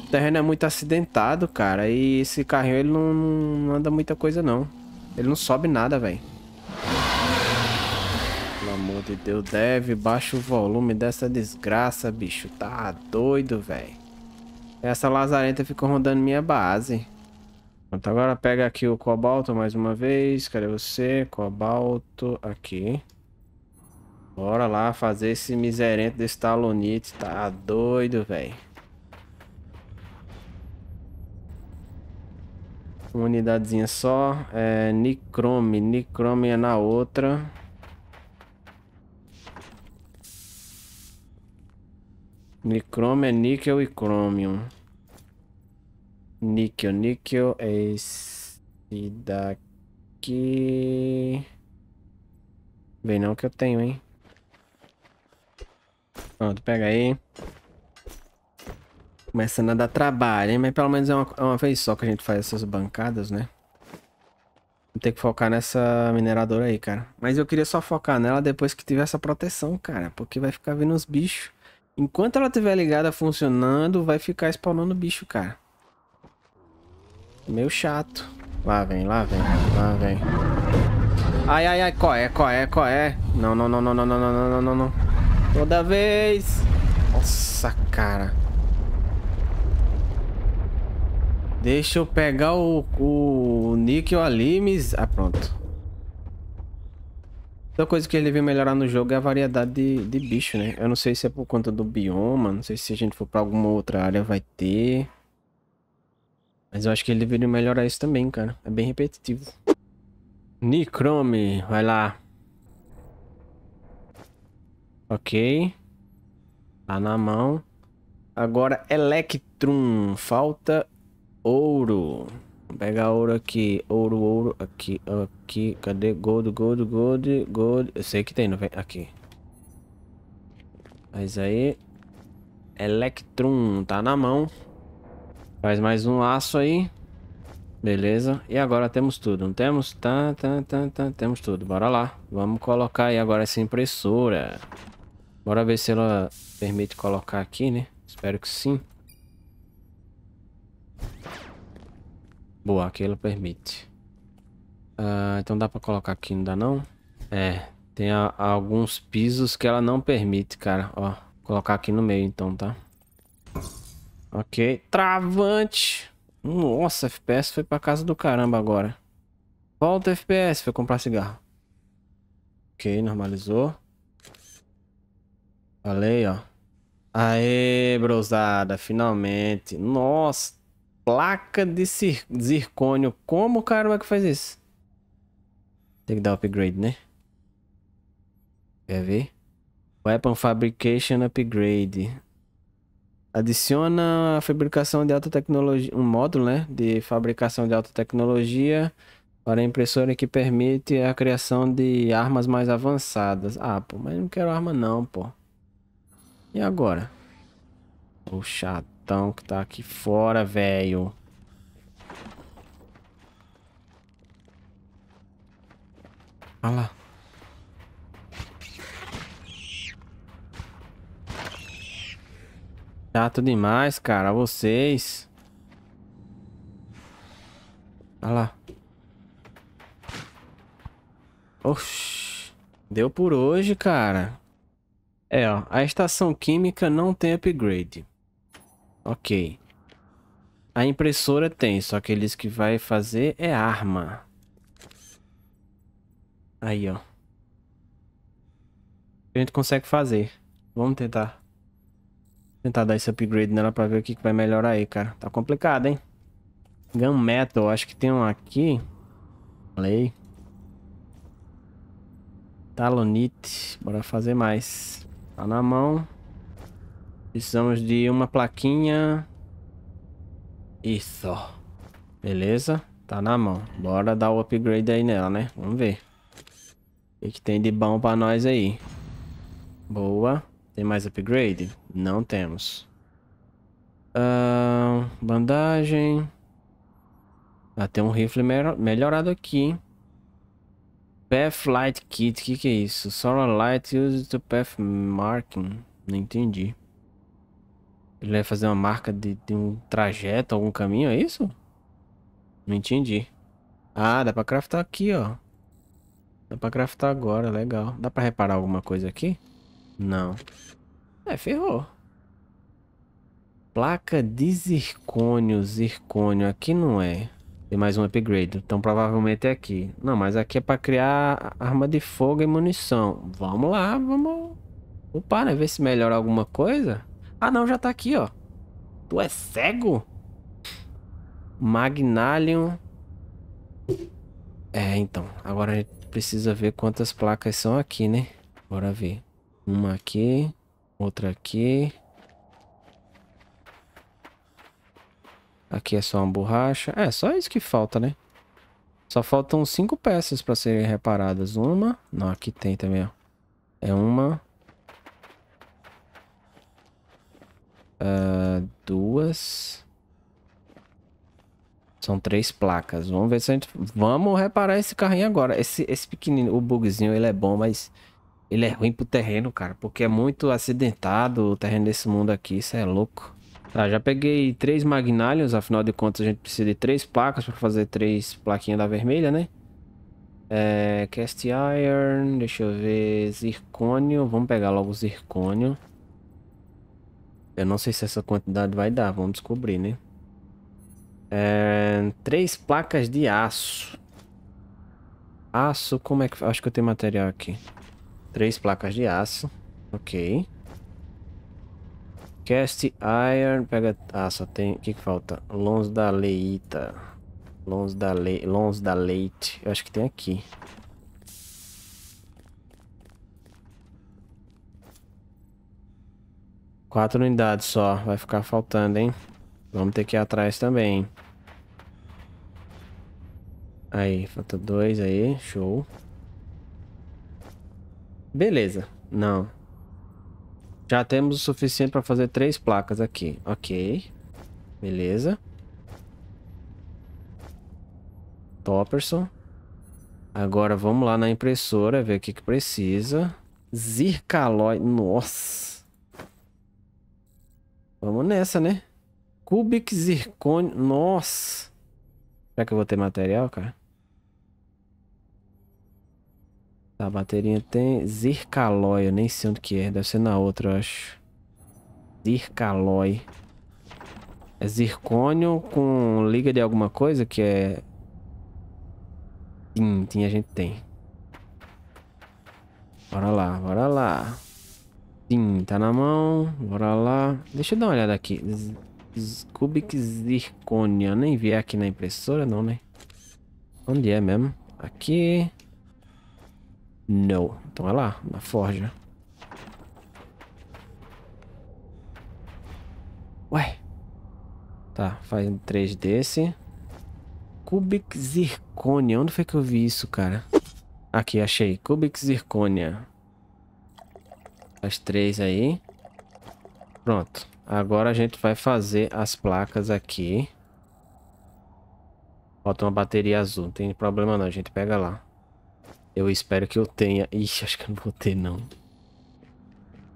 A: O terreno é muito acidentado, cara, e esse carrinho ele não, não anda muita coisa, não. Ele não sobe nada, velho amor de Deus, deve. Baixa o volume dessa desgraça, bicho. Tá doido, velho. Essa lazarenta ficou rodando minha base. Pronto, agora pega aqui o cobalto mais uma vez. Cadê você? Cobalto aqui. Bora lá fazer esse miserento desse talonite. Tá doido, velho. Uma unidadezinha só. É, nicrome. Nicrome é na outra. Nicrome é níquel e crômio. Níquel, níquel é esse daqui. Vem não que eu tenho, hein? Pronto, pega aí. Começando a dar trabalho, hein? Mas pelo menos é uma, é uma vez só que a gente faz essas bancadas, né? Vou ter que focar nessa mineradora aí, cara. Mas eu queria só focar nela depois que tiver essa proteção, cara. Porque vai ficar vindo os bichos. Enquanto ela estiver ligada funcionando, vai ficar spawnando bicho, cara. Meio chato. Lá vem, lá vem, lá vem. Ai, ai, ai, qual é, qual é, qual é? Não, não, não, não, não, não, não, não, não, Toda vez. Nossa, cara. Deixa eu pegar o, o níquel ali, mis... Ah, pronto. Outra coisa que ele veio melhorar no jogo é a variedade de, de bicho, né? Eu não sei se é por conta do bioma, não sei se a gente for pra alguma outra área vai ter. Mas eu acho que ele deveria melhorar isso também, cara. É bem repetitivo. Nicrome, vai lá. Ok. Tá na mão. Agora, Electrum. Falta ouro. Pega ouro aqui, ouro, ouro, aqui, aqui, cadê? Gold, gold, gold, gold. Eu sei que tem, não vem? Aqui. Mas aí... Electrum, tá na mão. Faz mais um aço aí. Beleza. E agora temos tudo, não temos? Tá, tá, tá, tá, temos tudo. Bora lá. Vamos colocar aí agora essa impressora. Bora ver se ela permite colocar aqui, né? Espero que sim. Boa, aqui ela permite. Uh, então dá pra colocar aqui, não dá não? É, tem a, a alguns pisos que ela não permite, cara. Ó, colocar aqui no meio então, tá? Ok, travante. Nossa, FPS foi pra casa do caramba agora. Volta FPS, foi comprar cigarro. Ok, normalizou. Falei, ó. Aê, brosada, finalmente. Nossa, placa de zircônio. Como, o cara, que faz isso? Tem que dar upgrade, né? Quer ver? Weapon Fabrication Upgrade. Adiciona a fabricação de alta tecnologia, um módulo, né, de fabricação de alta tecnologia para impressora que permite a criação de armas mais avançadas. Ah, pô, mas não quero arma não, pô. E agora? Puxado. chato portão que tá aqui fora, velho. Olha ah lá. Chato demais, cara. Vocês. Olha ah lá. Oxi. Deu por hoje, cara. É, ó. A estação química não tem upgrade. Ok. A impressora tem, só que eles que vai fazer é arma. Aí, ó. A gente consegue fazer. Vamos tentar. Tentar dar esse upgrade nela pra ver o que, que vai melhorar aí, cara. Tá complicado, hein? Gun Metal, acho que tem um aqui. Falei. Talonite. Bora fazer mais. Tá na mão. Precisamos de uma plaquinha. Isso. Beleza. Tá na mão. Bora dar o upgrade aí nela, né? Vamos ver. O que, que tem de bom pra nós aí? Boa. Tem mais upgrade? Não temos. Uh, bandagem. Ah, tem um rifle melhorado aqui. Path Light Kit. O que, que é isso? Solar Light used to Path Marking. Não entendi. Ele vai fazer uma marca de, de um trajeto, algum caminho, é isso? Não entendi. Ah, dá pra craftar aqui, ó. Dá pra craftar agora, legal. Dá pra reparar alguma coisa aqui? Não. É, ferrou. Placa de zircônio, zircônio. Aqui não é. Tem mais um upgrade, então provavelmente é aqui. Não, mas aqui é pra criar arma de fogo e munição. Vamos lá, vamos... Opa, né? Ver se melhora alguma coisa. Ah não, já tá aqui, ó. Tu é cego? Magnalion. É, então. Agora a gente precisa ver quantas placas são aqui, né? Bora ver. Uma aqui, outra aqui. Aqui é só uma borracha. É, só isso que falta, né? Só faltam cinco peças para serem reparadas. Uma. Não, aqui tem também, ó. É uma, Uh, duas. São três placas. Vamos ver se a gente... Vamos reparar esse carrinho agora. Esse, esse pequenininho, o bugzinho, ele é bom, mas... Ele é ruim pro terreno, cara. Porque é muito acidentado o terreno desse mundo aqui. Isso é louco. Tá, já peguei três magnalhos Afinal de contas, a gente precisa de três placas pra fazer três plaquinhas da vermelha, né? É, cast iron. Deixa eu ver. Zircônio. Vamos pegar logo o zircônio. Eu não sei se essa quantidade vai dar, vamos descobrir, né? É, três placas de aço. Aço, como é que... Acho que eu tenho material aqui. Três placas de aço. Ok. Cast iron, pega... Ah, só tem... O que, que falta? Lons da leita. Lons da, le... Lons da leite. Eu acho que tem aqui. Quatro unidades só. Vai ficar faltando, hein? Vamos ter que ir atrás também. Aí, falta dois aí. Show. Beleza. Não. Já temos o suficiente para fazer três placas aqui. Ok. Beleza. Topperson. Agora vamos lá na impressora, ver o que, que precisa. Zircalói. Nossa. Vamos nessa, né? Cubic zircônio. Nossa. Será que eu vou ter material, cara? a bateria tem zircalói. Eu nem sei onde que é. Deve ser na outra, eu acho. Zircalói. É zircônio com liga de alguma coisa que é... Sim, sim, a gente tem. Bora lá, bora lá. Sim, tá na mão. Bora lá. Deixa eu dar uma olhada aqui. cubic Zirconia. Nem vi aqui na impressora, não, né? Onde é mesmo? Aqui. Não. Então é lá, na forja. Ué. Tá, faz um 3 desse. Cubic Zirconia. Onde foi que eu vi isso, cara? Aqui, achei. cubic Zirconia. As três aí. Pronto. Agora a gente vai fazer as placas aqui. Falta uma bateria azul. Não tem problema não, a gente pega lá. Eu espero que eu tenha. Ixi, acho que eu não vou ter não.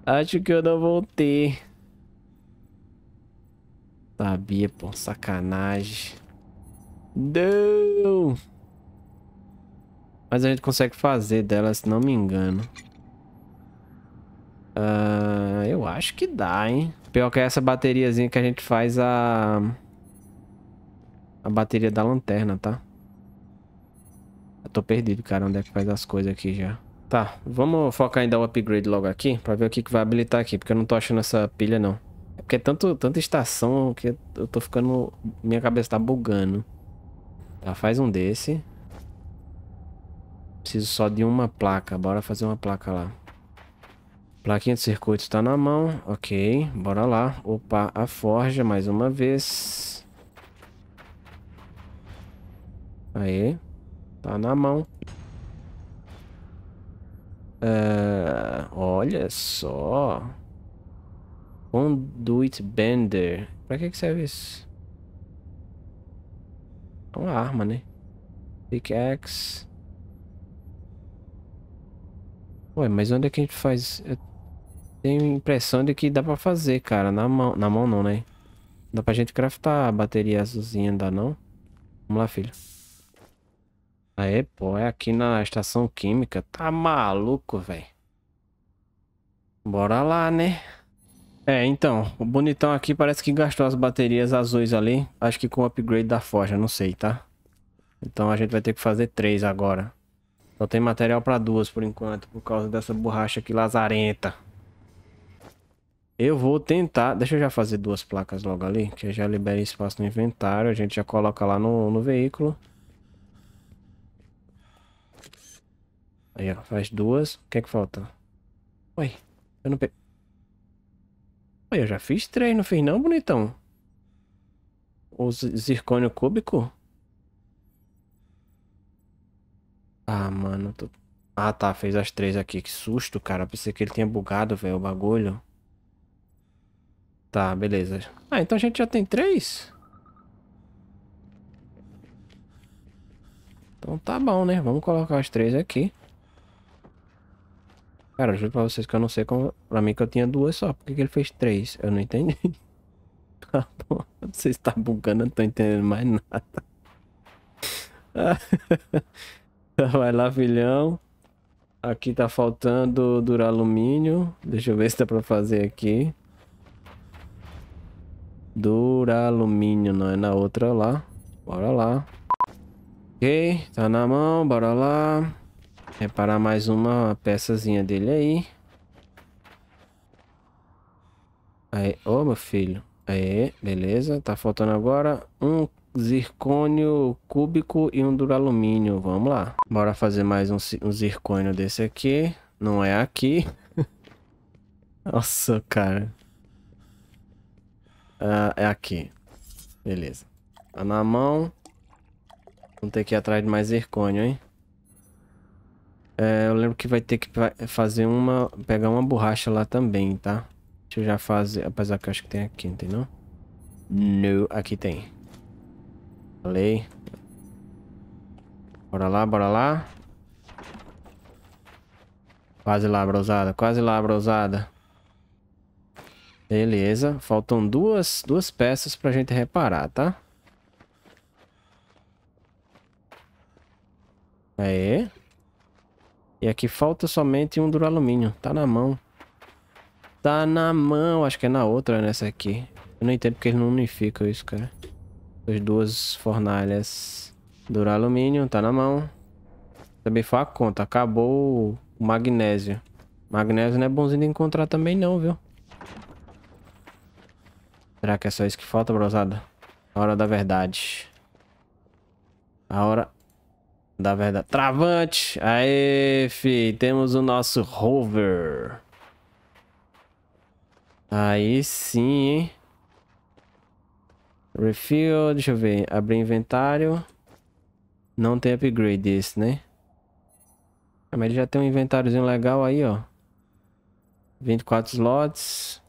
A: Acho que eu não vou ter. Sabia, pô. Sacanagem. Não! Mas a gente consegue fazer dela, se não me engano. Uh, eu acho que dá, hein? Pior que é essa bateriazinha que a gente faz a... A bateria da lanterna, tá? Eu tô perdido, cara. Onde é que faz as coisas aqui já? Tá, vamos focar em dar o upgrade logo aqui. Pra ver o que, que vai habilitar aqui. Porque eu não tô achando essa pilha, não. É porque é tanto, tanta estação que eu tô ficando... Minha cabeça tá bugando. Tá, faz um desse. Preciso só de uma placa. Bora fazer uma placa lá. Plaquinha de circuito está na mão. Ok, bora lá. Opa, a forja mais uma vez. Aí. Tá na mão. Uh, olha só. Conduit Bender. Pra que, que serve isso? É uma arma, né? Pickaxe. Ué, mas onde é que a gente faz... Eu tenho a impressão de que dá pra fazer, cara. Na mão, na mão não, né? Dá pra gente craftar a bateria azulzinha, ainda não? Vamos lá, filho. Aê, pô, é aqui na estação química. Tá maluco, velho. Bora lá, né? É, então, o bonitão aqui parece que gastou as baterias azuis ali. Acho que com o upgrade da forja, não sei, tá? Então a gente vai ter que fazer três agora. Só tem material pra duas por enquanto, por causa dessa borracha aqui lazarenta. Eu vou tentar... Deixa eu já fazer duas placas logo ali, que já liberei espaço no inventário. A gente já coloca lá no, no veículo. Aí, ó, faz duas. O que é que falta? Oi, eu não peguei. Oi, eu já fiz três, não fiz não, bonitão? O zircônio cúbico? Ah, mano, tô... Ah, tá, fez as três aqui. Que susto, cara. Eu pensei que ele tinha bugado, velho, o bagulho. Tá, beleza. Ah, então a gente já tem três? Então tá bom, né? Vamos colocar as três aqui. Cara, juro pra vocês que eu não sei como... Pra mim que eu tinha duas só. Por que, que ele fez três? Eu não entendi. Tá bom. Tá bugando, eu não tô entendendo mais nada. Vai lá, filhão. Aqui tá faltando duralumínio. Deixa eu ver se dá pra fazer aqui. Duralumínio, não é na outra lá. Bora lá. Ok, tá na mão, bora lá. Reparar mais uma peçazinha dele aí. Aí, ô oh, meu filho. Aí, beleza. Tá faltando agora um zircônio cúbico e um duralumínio. Vamos lá. Bora fazer mais um, um zircônio desse aqui. Não é aqui. Nossa, cara. Uh, é aqui. Beleza. Tá na mão. Vamos ter que ir atrás de mais zircônio, hein? É, eu lembro que vai ter que fazer uma... Pegar uma borracha lá também, tá? Deixa eu já fazer... Apesar que eu acho que tem aqui, não tem não? aqui tem. Falei. Bora lá, bora lá. Quase lá, brosada. Quase lá, brosada. Beleza, faltam duas, duas peças pra gente reparar, tá? Aê. E aqui falta somente um duralumínio. Tá na mão. Tá na mão. Acho que é na outra, nessa né, aqui. Eu não entendo porque eles não unificam isso, cara. As duas fornalhas duralumínio. Tá na mão. Também foi a conta. Acabou o magnésio. Magnésio não é bonzinho de encontrar também não, viu? Será que é só isso que falta, brosada? A hora da verdade. A hora da verdade. Travante! Aê, fi. Temos o nosso rover. Aí sim, hein? Refill, deixa eu ver. Abrir inventário. Não tem upgrade esse, né? Ah, mas ele já tem um inventáriozinho legal aí, ó. 24 slots.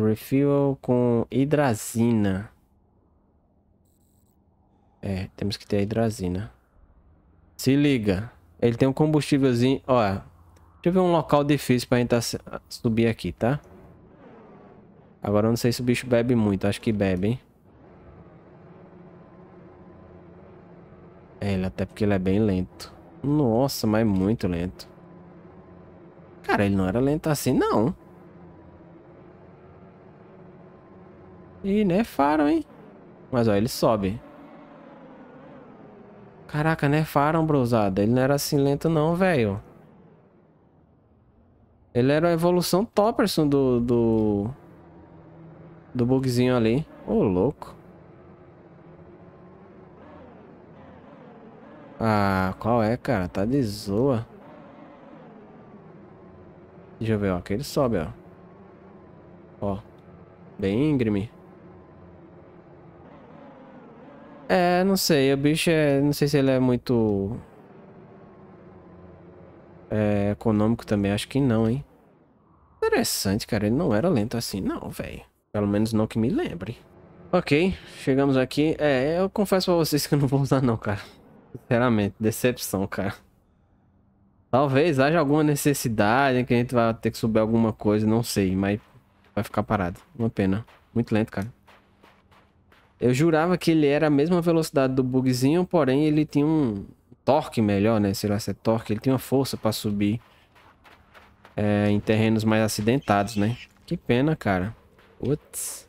A: Refuel com hidrazina. É, temos que ter a hidrazina. Se liga. Ele tem um combustívelzinho. Olha. Deixa eu ver um local difícil pra gente tá subir aqui, tá? Agora eu não sei se o bicho bebe muito. Acho que bebe, hein? É, ele até porque ele é bem lento. Nossa, mas muito lento. Cara, ele não era lento assim, não. E nefaram, hein? Mas, ó, ele sobe. Caraca, nefaram, brosada. Ele não era assim lento não, velho. Ele era a evolução Topperson do... Do, do bugzinho ali. Ô, oh, louco. Ah, qual é, cara? Tá de zoa. Deixa eu ver, ó. Aqui ele sobe, ó. Ó. Bem íngreme. É, não sei. O bicho é. Não sei se ele é muito. É, econômico também. Acho que não, hein? Interessante, cara. Ele não era lento assim, não, velho. Pelo menos não que me lembre. Ok, chegamos aqui. É, eu confesso pra vocês que eu não vou usar, não, cara. Sinceramente, decepção, cara. Talvez haja alguma necessidade em que a gente vai ter que subir alguma coisa, não sei, mas vai ficar parado. Uma pena. Muito lento, cara. Eu jurava que ele era a mesma velocidade do bugzinho, porém ele tinha um torque melhor, né? Sei lá se é torque, ele tinha uma força para subir é, em terrenos mais acidentados, né? Que pena, cara. Putz.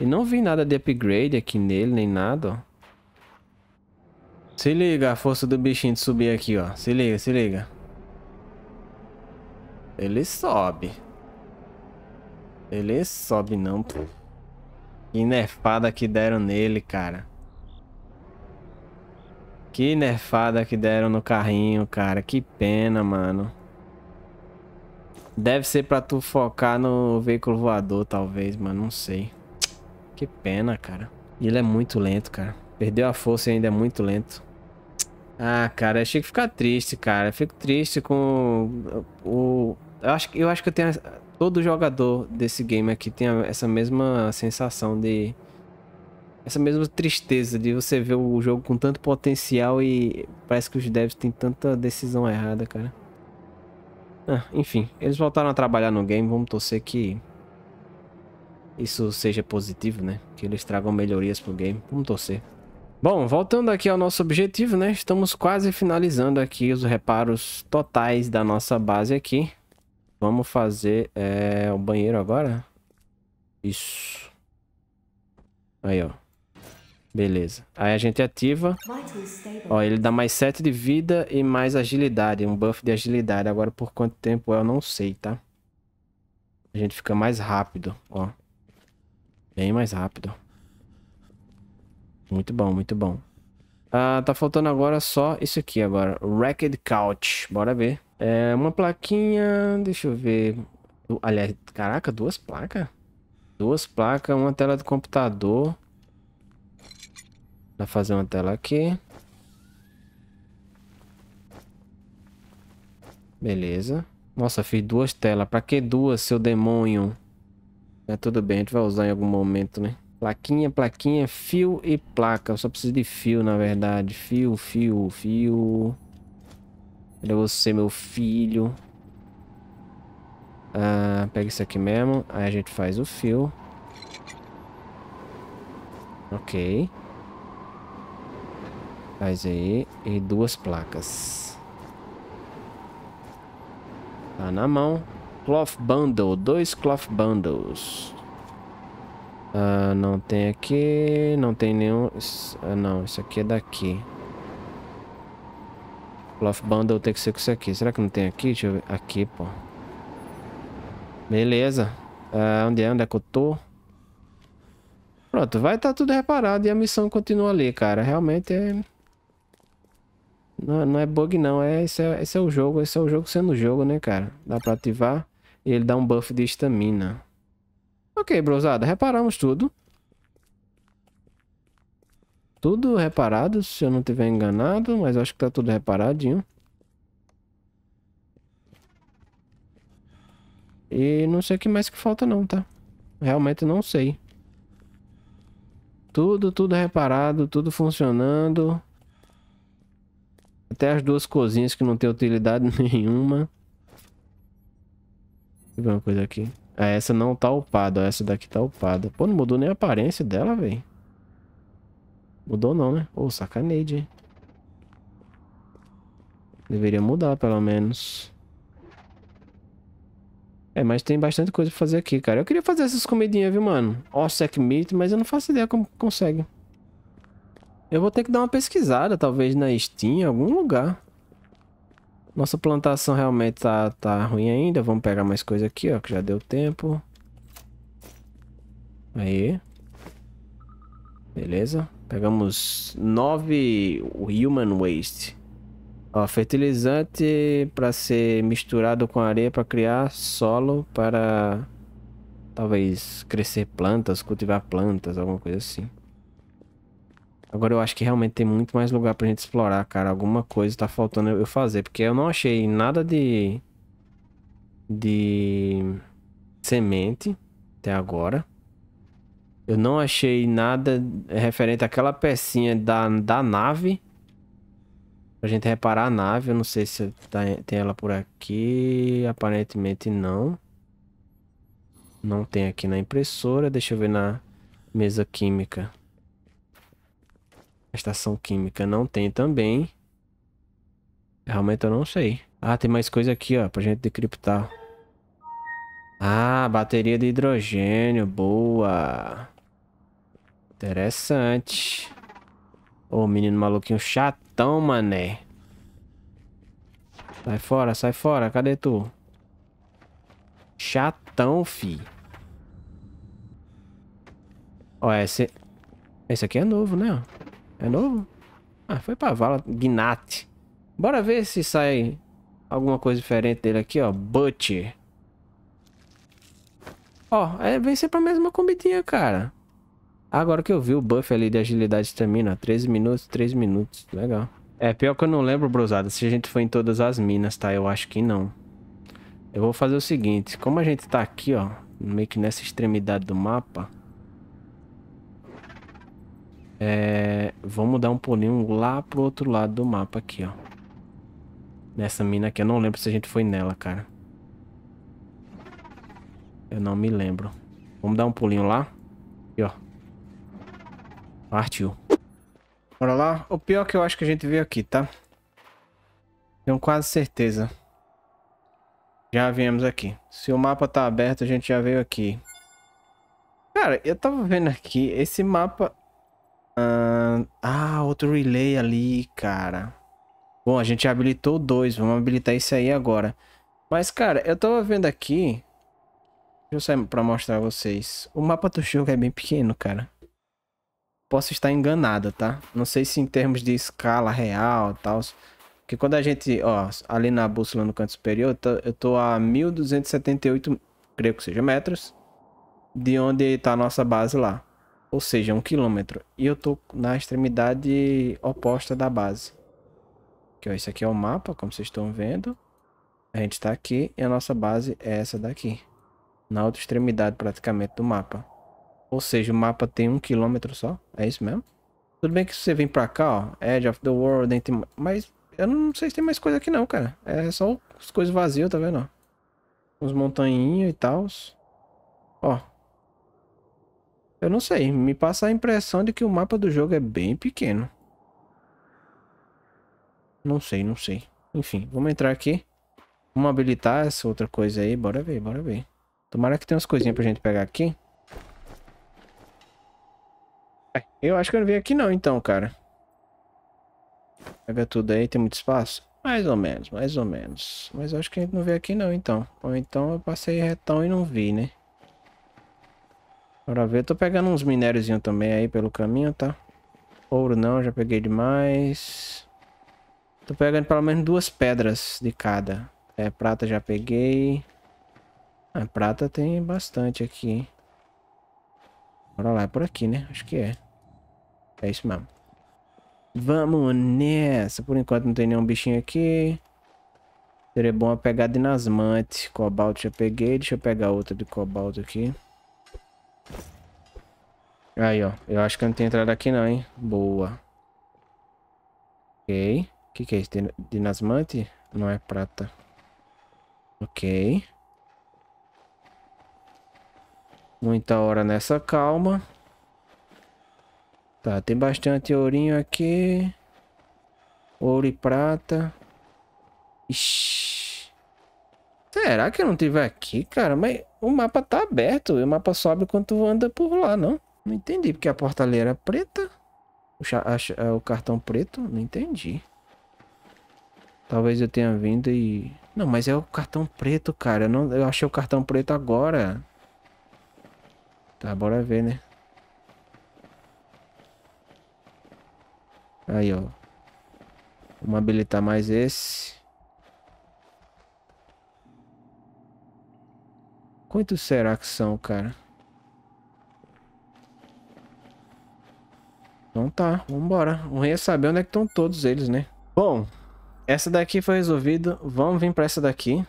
A: E não vi nada de upgrade aqui nele, nem nada, ó. Se liga a força do bichinho de subir aqui, ó. Se liga, se liga. Ele sobe. Ele sobe, não, pô. Que nerfada que deram nele, cara. Que nerfada que deram no carrinho, cara. Que pena, mano. Deve ser pra tu focar no veículo voador, talvez, mano. Não sei. Que pena, cara. E ele é muito lento, cara. Perdeu a força e ainda é muito lento. Ah, cara, eu achei que ficar triste, cara. fico triste com o... Eu acho, eu acho que eu tenho todo jogador desse game aqui tem essa mesma sensação de. Essa mesma tristeza de você ver o jogo com tanto potencial e parece que os devs têm tanta decisão errada, cara. Ah, enfim, eles voltaram a trabalhar no game, vamos torcer que isso seja positivo, né? Que eles tragam melhorias pro game, vamos torcer. Bom, voltando aqui ao nosso objetivo, né? Estamos quase finalizando aqui os reparos totais da nossa base aqui. Vamos fazer é, o banheiro agora? Isso. Aí, ó. Beleza. Aí a gente ativa. Ó, ele dá mais 7 de vida e mais agilidade. Um buff de agilidade. Agora por quanto tempo eu não sei, tá? A gente fica mais rápido, ó. Bem mais rápido. Muito bom, muito bom. Ah, tá faltando agora só isso aqui agora. Racked Couch. Bora ver. É uma plaquinha. Deixa eu ver. Aliás, caraca, duas placas? Duas placas, uma tela do computador. Dá fazer uma tela aqui. Beleza. Nossa, fiz duas telas. Pra que duas, seu demônio? É tudo bem, a gente vai usar em algum momento, né? Plaquinha, plaquinha, fio e placa. Eu só preciso de fio, na verdade. Fio, fio, fio. Cadê você, meu filho? Ah, pega isso aqui mesmo. Aí a gente faz o fio. Ok. Faz aí. E duas placas. Tá na mão. Cloth Bundle. Dois Cloth Bundles. Uh, não tem aqui, não tem nenhum... Uh, não, isso aqui é daqui. Bluff Bundle tem que ser com isso aqui. Será que não tem aqui? Deixa eu ver. Aqui, pô. Beleza. Uh, onde é? Onde é que eu tô? Pronto, vai estar tá tudo reparado e a missão continua ali, cara. Realmente é... Não, é, não é bug não, é esse, é esse é o jogo, esse é o jogo sendo jogo, né, cara? Dá pra ativar e ele dá um buff de estamina. Ok, brosada, reparamos tudo. Tudo reparado, se eu não tiver enganado, mas acho que tá tudo reparadinho. E não sei o que mais que falta não, tá? Realmente não sei. Tudo, tudo reparado, tudo funcionando. Até as duas cozinhas que não tem utilidade nenhuma. Deixa eu ver uma coisa aqui. Ah, essa não tá upada. Essa daqui tá upada. Pô, não mudou nem a aparência dela, velho. Mudou não, né? Pô, oh, sacanagem. Deveria mudar, pelo menos. É, mas tem bastante coisa pra fazer aqui, cara. Eu queria fazer essas comidinhas, viu, mano? sec Meat, mas eu não faço ideia como consegue. Eu vou ter que dar uma pesquisada, talvez na Steam, em algum lugar. Nossa plantação realmente tá, tá ruim ainda. Vamos pegar mais coisa aqui, ó, que já deu tempo. Aí. Beleza. Pegamos nove Human Waste. Ó, fertilizante para ser misturado com areia para criar solo para talvez crescer plantas, cultivar plantas, alguma coisa assim. Agora eu acho que realmente tem muito mais lugar pra gente explorar, cara. Alguma coisa tá faltando eu fazer. Porque eu não achei nada de... De... Semente. Até agora. Eu não achei nada referente àquela pecinha da, da nave. Pra gente reparar a nave. Eu não sei se tá, tem ela por aqui. Aparentemente não. Não tem aqui na impressora. Deixa eu ver na mesa química. A estação química não tem também. Realmente eu não sei. Ah, tem mais coisa aqui, ó, pra gente decriptar. Ah, bateria de hidrogênio, boa. Interessante. Ô, oh, menino maluquinho chatão, mané. Sai fora, sai fora, cadê tu? Chatão, fi. Ó, esse... Esse aqui é novo, né? É novo? Ah, foi pra vala. Gnat. Bora ver se sai alguma coisa diferente dele aqui, ó. Butcher. Ó, é, vem sempre a mesma comidinha, cara. Agora que eu vi o buff ali de agilidade termina. 13 minutos, 3 minutos. Legal. É, pior que eu não lembro, brusada, se a gente foi em todas as minas, tá? Eu acho que não. Eu vou fazer o seguinte. Como a gente tá aqui, ó. Meio que nessa extremidade do mapa. É, vamos dar um pulinho lá pro outro lado do mapa aqui, ó. Nessa mina aqui, eu não lembro se a gente foi nela, cara. Eu não me lembro. Vamos dar um pulinho lá. Aqui, ó. Partiu. Bora lá. O pior é que eu acho que a gente veio aqui, tá? Tenho quase certeza. Já viemos aqui. Se o mapa tá aberto, a gente já veio aqui. Cara, eu tava vendo aqui, esse mapa ah, ah, outro relay ali, cara. Bom, a gente habilitou dois. Vamos habilitar esse aí agora. Mas, cara, eu tava vendo aqui... Deixa eu sair pra mostrar a vocês. O mapa do jogo é bem pequeno, cara. Posso estar enganado, tá? Não sei se em termos de escala real e tal... Porque quando a gente, ó, ali na bússola no canto superior, eu tô a 1278, creio que seja, metros de onde tá a nossa base lá ou seja, um quilômetro. E eu tô na extremidade oposta da base. Aqui, ó, esse aqui é o mapa, como vocês estão vendo. A gente está aqui e a nossa base é essa daqui. Na outra extremidade praticamente do mapa. Ou seja, o mapa tem um quilômetro só. É isso mesmo? Tudo bem que se você vem pra cá, ó. Edge of the World. Mas eu não sei se tem mais coisa aqui não, cara. É só as coisas vazias, tá vendo? Ó? Uns montanhinhos e tal. Ó, eu não sei, me passa a impressão de que o mapa do jogo é bem pequeno. Não sei, não sei. Enfim, vamos entrar aqui. Vamos habilitar essa outra coisa aí. Bora ver, bora ver. Tomara que tenha umas coisinhas pra gente pegar aqui. É, eu acho que eu não vim aqui não, então, cara. Pega tudo aí, tem muito espaço? Mais ou menos, mais ou menos. Mas eu acho que a gente não veio aqui não, então. Ou então eu passei retão e não vi, né? Bora ver. Eu tô pegando uns minériozinhos também aí pelo caminho, tá? Ouro não, já peguei demais. Tô pegando pelo menos duas pedras de cada. É, prata já peguei. A prata tem bastante aqui. Bora lá, é por aqui, né? Acho que é. É isso mesmo. Vamos nessa. Por enquanto não tem nenhum bichinho aqui. Seria bom eu pegar dinasmante. Cobalto já peguei. Deixa eu pegar outra de cobalto aqui. Aí, ó. Eu acho que eu não tenho entrada aqui não, hein? Boa. Ok. O que, que é isso? Dinasmante? Não é prata. Ok. Muita hora nessa calma. Tá, tem bastante ourinho aqui. Ouro e prata. Ixi. Será que eu não tive aqui, cara? Mas... O mapa tá aberto e o mapa sobe quando tu anda por lá, não? Não entendi, porque a portaleira é preta. O, a, o cartão preto, não entendi. Talvez eu tenha vindo e... Não, mas é o cartão preto, cara. Eu, não... eu achei o cartão preto agora. Tá, bora ver, né? Aí, ó. Vamos habilitar mais esse. Quantos será que são, cara? Então tá, vambora. O ruim é saber onde é que estão todos eles, né? Bom, essa daqui foi resolvida. Vamos vir pra essa daqui.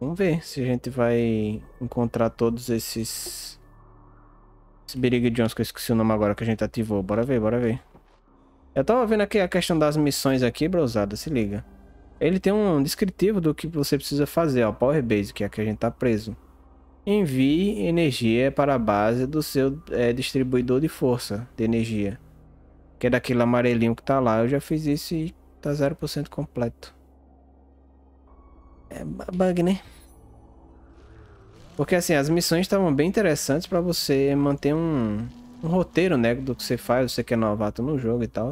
A: Vamos ver se a gente vai encontrar todos esses... Esse Beriga Jones, que eu esqueci o nome agora, que a gente ativou. Bora ver, bora ver. Eu tava vendo aqui a questão das missões aqui, brosada, se liga. Ele tem um descritivo do que você precisa fazer, ó. Power Base, que é que a gente tá preso envie energia para a base do seu é, distribuidor de força de energia. Que é daquele amarelinho que tá lá. Eu já fiz isso e tá 0% completo. É bug, né? Porque assim, as missões estavam bem interessantes para você manter um, um, roteiro, né? Do que você faz, você que é novato no jogo e tal.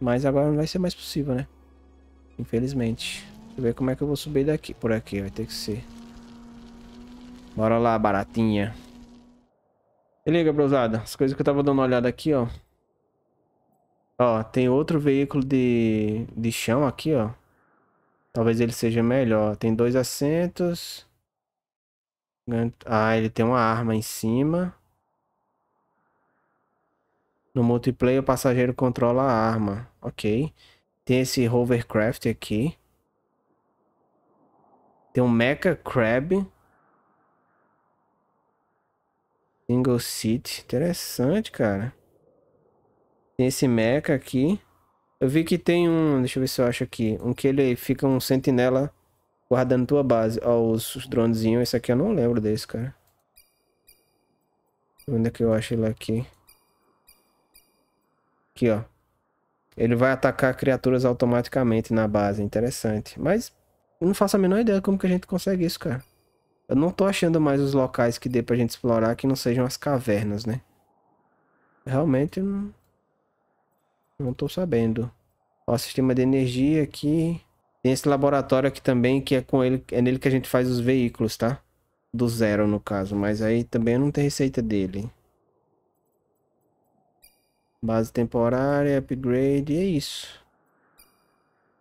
A: Mas agora não vai ser mais possível, né? Infelizmente. Deixa eu ver como é que eu vou subir daqui, por aqui. Vai ter que ser... Bora lá, baratinha. Se liga, brosada. As coisas que eu tava dando uma olhada aqui, ó. Ó, tem outro veículo de, de chão aqui, ó. Talvez ele seja melhor. Tem dois assentos. Ah, ele tem uma arma em cima. No multiplayer, o passageiro controla a arma. Ok. Tem esse hovercraft aqui. Tem um mecha crab. Single Seat, Interessante, cara. Tem esse mecha aqui. Eu vi que tem um... Deixa eu ver se eu acho aqui. Um que ele fica um sentinela guardando tua base. Ó, os, os dronezinhos. Esse aqui eu não lembro desse, cara. Onde é que eu acho ele aqui? Aqui, ó. Ele vai atacar criaturas automaticamente na base. Interessante. Mas eu não faço a menor ideia como que a gente consegue isso, cara. Eu não tô achando mais os locais que dê pra gente explorar que não sejam as cavernas, né? Realmente não... Não tô sabendo. Ó, sistema de energia aqui. Tem esse laboratório aqui também, que é com ele, é nele que a gente faz os veículos, tá? Do zero, no caso. Mas aí também não tem receita dele. Base temporária, upgrade, é isso.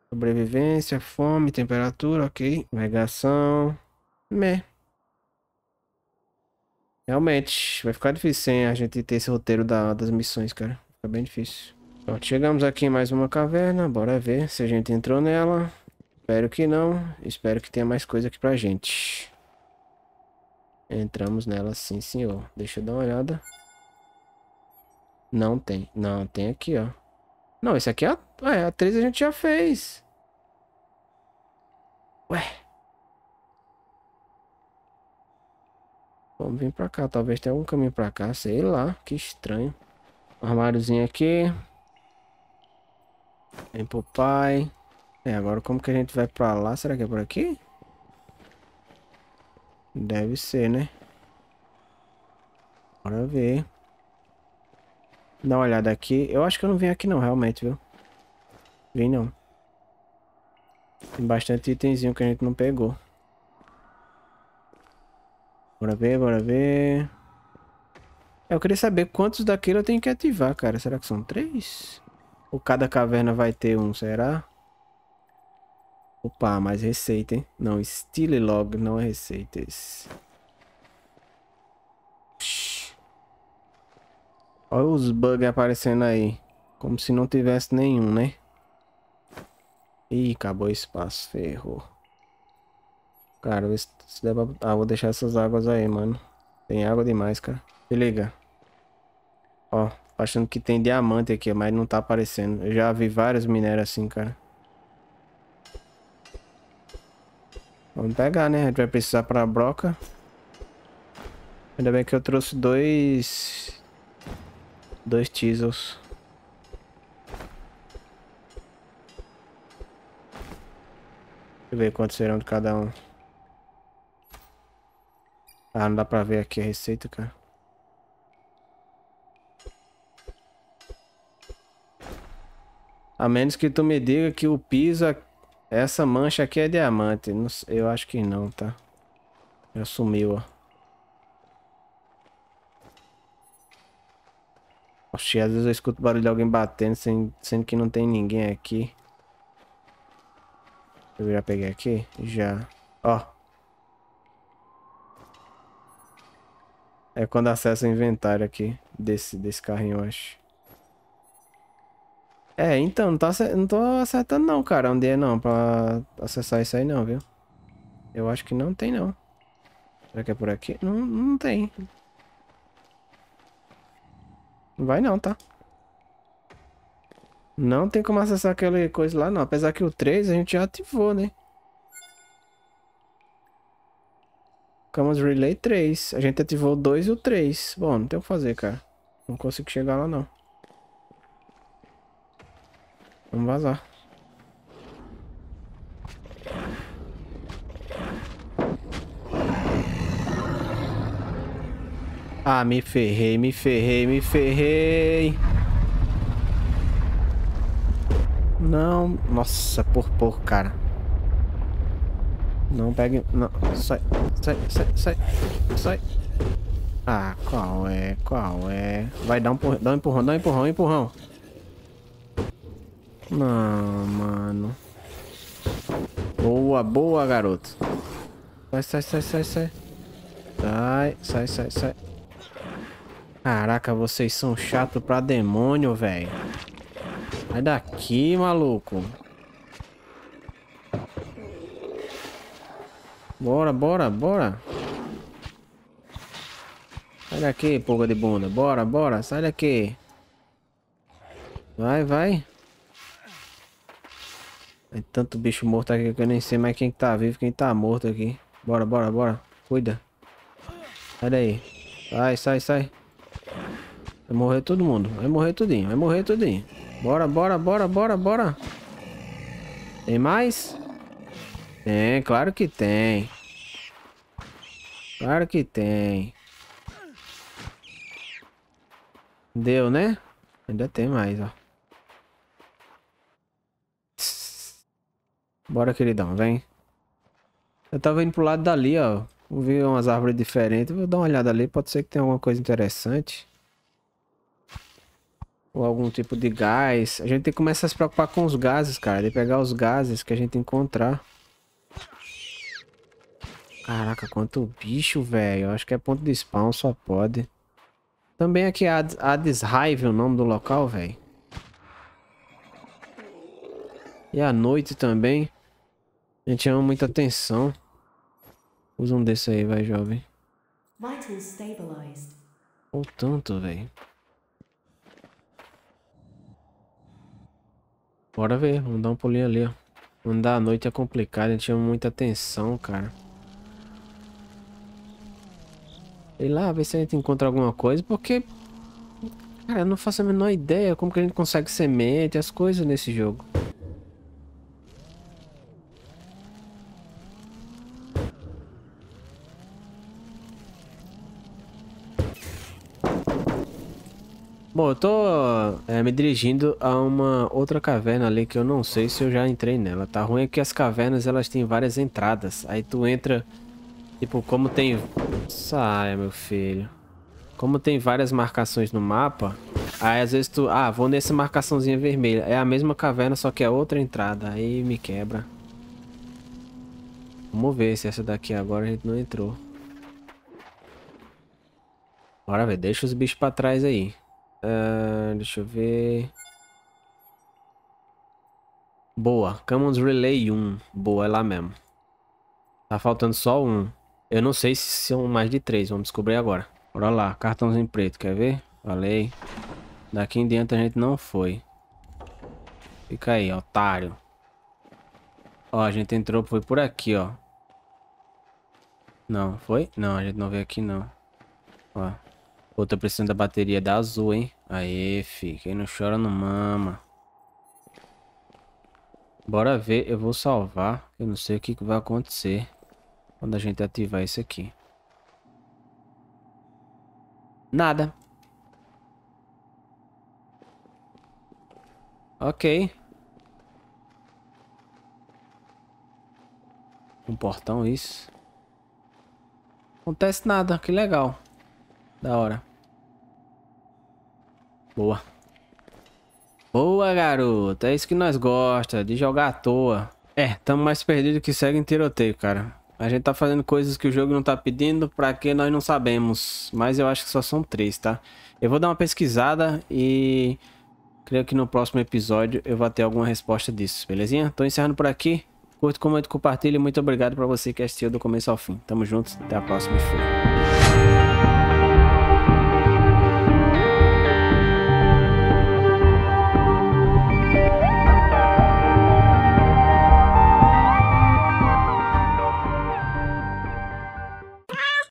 A: Sobrevivência, fome, temperatura, ok. Navegação. Meh. Realmente, vai ficar difícil sem a gente ter esse roteiro da, das missões, cara. Fica bem difícil. Pronto, chegamos aqui em mais uma caverna. Bora ver se a gente entrou nela. Espero que não. Espero que tenha mais coisa aqui pra gente. Entramos nela sim, senhor. Deixa eu dar uma olhada. Não tem. Não, tem aqui, ó. Não, esse aqui é a, é, a 3 a gente já fez. Ué. Vamos vir pra cá. Talvez tenha algum caminho pra cá. Sei lá. Que estranho. armáriozinho aqui. Vem pro pai. É, agora como que a gente vai pra lá? Será que é por aqui? Deve ser, né? Bora ver. Dá uma olhada aqui. Eu acho que eu não vim aqui não, realmente, viu? Vim não. Tem bastante itemzinho que a gente não pegou. Bora ver, bora ver. Eu queria saber quantos daquilo eu tenho que ativar, cara. Será que são três? Ou cada caverna vai ter um, será? Opa, mais receita, hein? Não, Log não é receita esse Olha os bugs aparecendo aí. Como se não tivesse nenhum, né? Ih, acabou o espaço, ferrou. Cara, se der pra... Ah, vou deixar essas águas aí, mano. Tem água demais, cara. Se liga. Ó, achando que tem diamante aqui, mas não tá aparecendo. Eu já vi vários minérios assim, cara. Vamos pegar, né? A gente vai precisar pra broca. Ainda bem que eu trouxe dois... Dois teasels. Deixa eu ver quantos serão de cada um. Ah, não dá pra ver aqui a receita, cara. A menos que tu me diga que o piso... Essa mancha aqui é diamante. eu acho que não, tá? Já sumiu, ó. Oxi, às vezes eu escuto barulho de alguém batendo, sem, sendo que não tem ninguém aqui. Eu já peguei aqui? Já. Ó. É quando acessa o inventário aqui desse, desse carrinho, eu acho. É, então, não, tá, não tô acertando não, cara, onde é não, pra acessar isso aí não, viu? Eu acho que não tem não. Será que é por aqui? Não, não tem. Não vai não, tá? Não tem como acessar aquela coisa lá não, apesar que o 3 a gente já ativou, né? Camas Relay 3. A gente ativou o 2 e o 3. Bom, não tem o que fazer, cara. Não consigo chegar lá, não. Vamos vazar. Ah, me ferrei, me ferrei, me ferrei. Não. Nossa, por pouco, cara. Não pegue. Não. Sai, sai, sai, sai, sai. Ah, qual é? Qual é? Vai dar um, dá um empurrão, dá um empurrão, empurrão. Não, mano. Boa, boa, garoto. Sai, sai, sai, sai, sai. Sai, sai, sai, sai. Caraca, vocês são chato pra demônio, velho. Sai daqui, maluco. Bora, bora, bora. Sai daqui, pulga de bunda. Bora, bora, sai daqui. Vai, vai. Tem tanto bicho morto aqui que eu nem sei mais quem tá vivo, quem tá morto aqui. Bora, bora, bora. Cuida. Sai daí. Sai, sai, sai. Vai morrer todo mundo. Vai morrer tudinho, vai morrer tudinho. Bora, bora, bora, bora, bora. Tem mais? Tem, claro que tem. Claro que tem. Deu, né? Ainda tem mais, ó. Bora, queridão, vem. Eu tava indo pro lado dali, ó. Vou ver umas árvores diferentes. Vou dar uma olhada ali. Pode ser que tenha alguma coisa interessante. Ou algum tipo de gás. A gente tem que começar a se preocupar com os gases, cara. De pegar os gases que a gente encontrar. Caraca, quanto bicho, velho. Acho que é ponto de spawn, só pode. Também aqui é Ad Hive, o nome do local, velho. E à noite também. A gente chama muita atenção. Usa um desse aí, vai, jovem. Ou tanto, velho. Bora ver, vamos dar um pulinho ali, ó. Andar à noite é complicado, a gente chama muita atenção, cara. E lá, ver se a gente encontra alguma coisa, porque... Cara, eu não faço a menor ideia como que a gente consegue semente, as coisas nesse jogo. Bom, eu tô é, me dirigindo a uma outra caverna ali que eu não sei se eu já entrei nela. Tá ruim é que as cavernas elas têm várias entradas. Aí tu entra Tipo, como tem... Sai, meu filho. Como tem várias marcações no mapa, aí às vezes tu... Ah, vou nessa marcaçãozinha vermelha. É a mesma caverna, só que é outra entrada. Aí me quebra. Vamos ver se essa daqui agora a gente não entrou. Bora, ver, Deixa os bichos pra trás aí. Uh, deixa eu ver... Boa. Commons Relay 1. Boa, é lá mesmo. Tá faltando só um. Eu não sei se são mais de três, vamos descobrir agora. Bora lá, cartãozinho preto, quer ver? Falei. Daqui em diante a gente não foi. Fica aí, otário. Ó, a gente entrou, foi por aqui, ó. Não, foi? Não, a gente não veio aqui, não. Ó. Pô, tô precisando da bateria da azul, hein? Aê, fi. Quem não chora não mama. Bora ver, eu vou salvar. Eu não sei o que, que vai acontecer. Quando a gente ativar esse aqui. Nada. Ok. Um portão, isso. Acontece nada, que legal. Da hora. Boa. Boa, garoto. É isso que nós gosta, de jogar à toa. É, estamos mais perdidos que segue em tiroteio, cara. A gente tá fazendo coisas que o jogo não tá pedindo, pra que nós não sabemos. Mas eu acho que só são três, tá? Eu vou dar uma pesquisada e... Creio que no próximo episódio eu vou ter alguma resposta disso, belezinha? Tô encerrando por aqui. Curte, comente, compartilhe. Muito obrigado pra você que assistiu do começo ao fim. Tamo juntos, até a próxima e fui.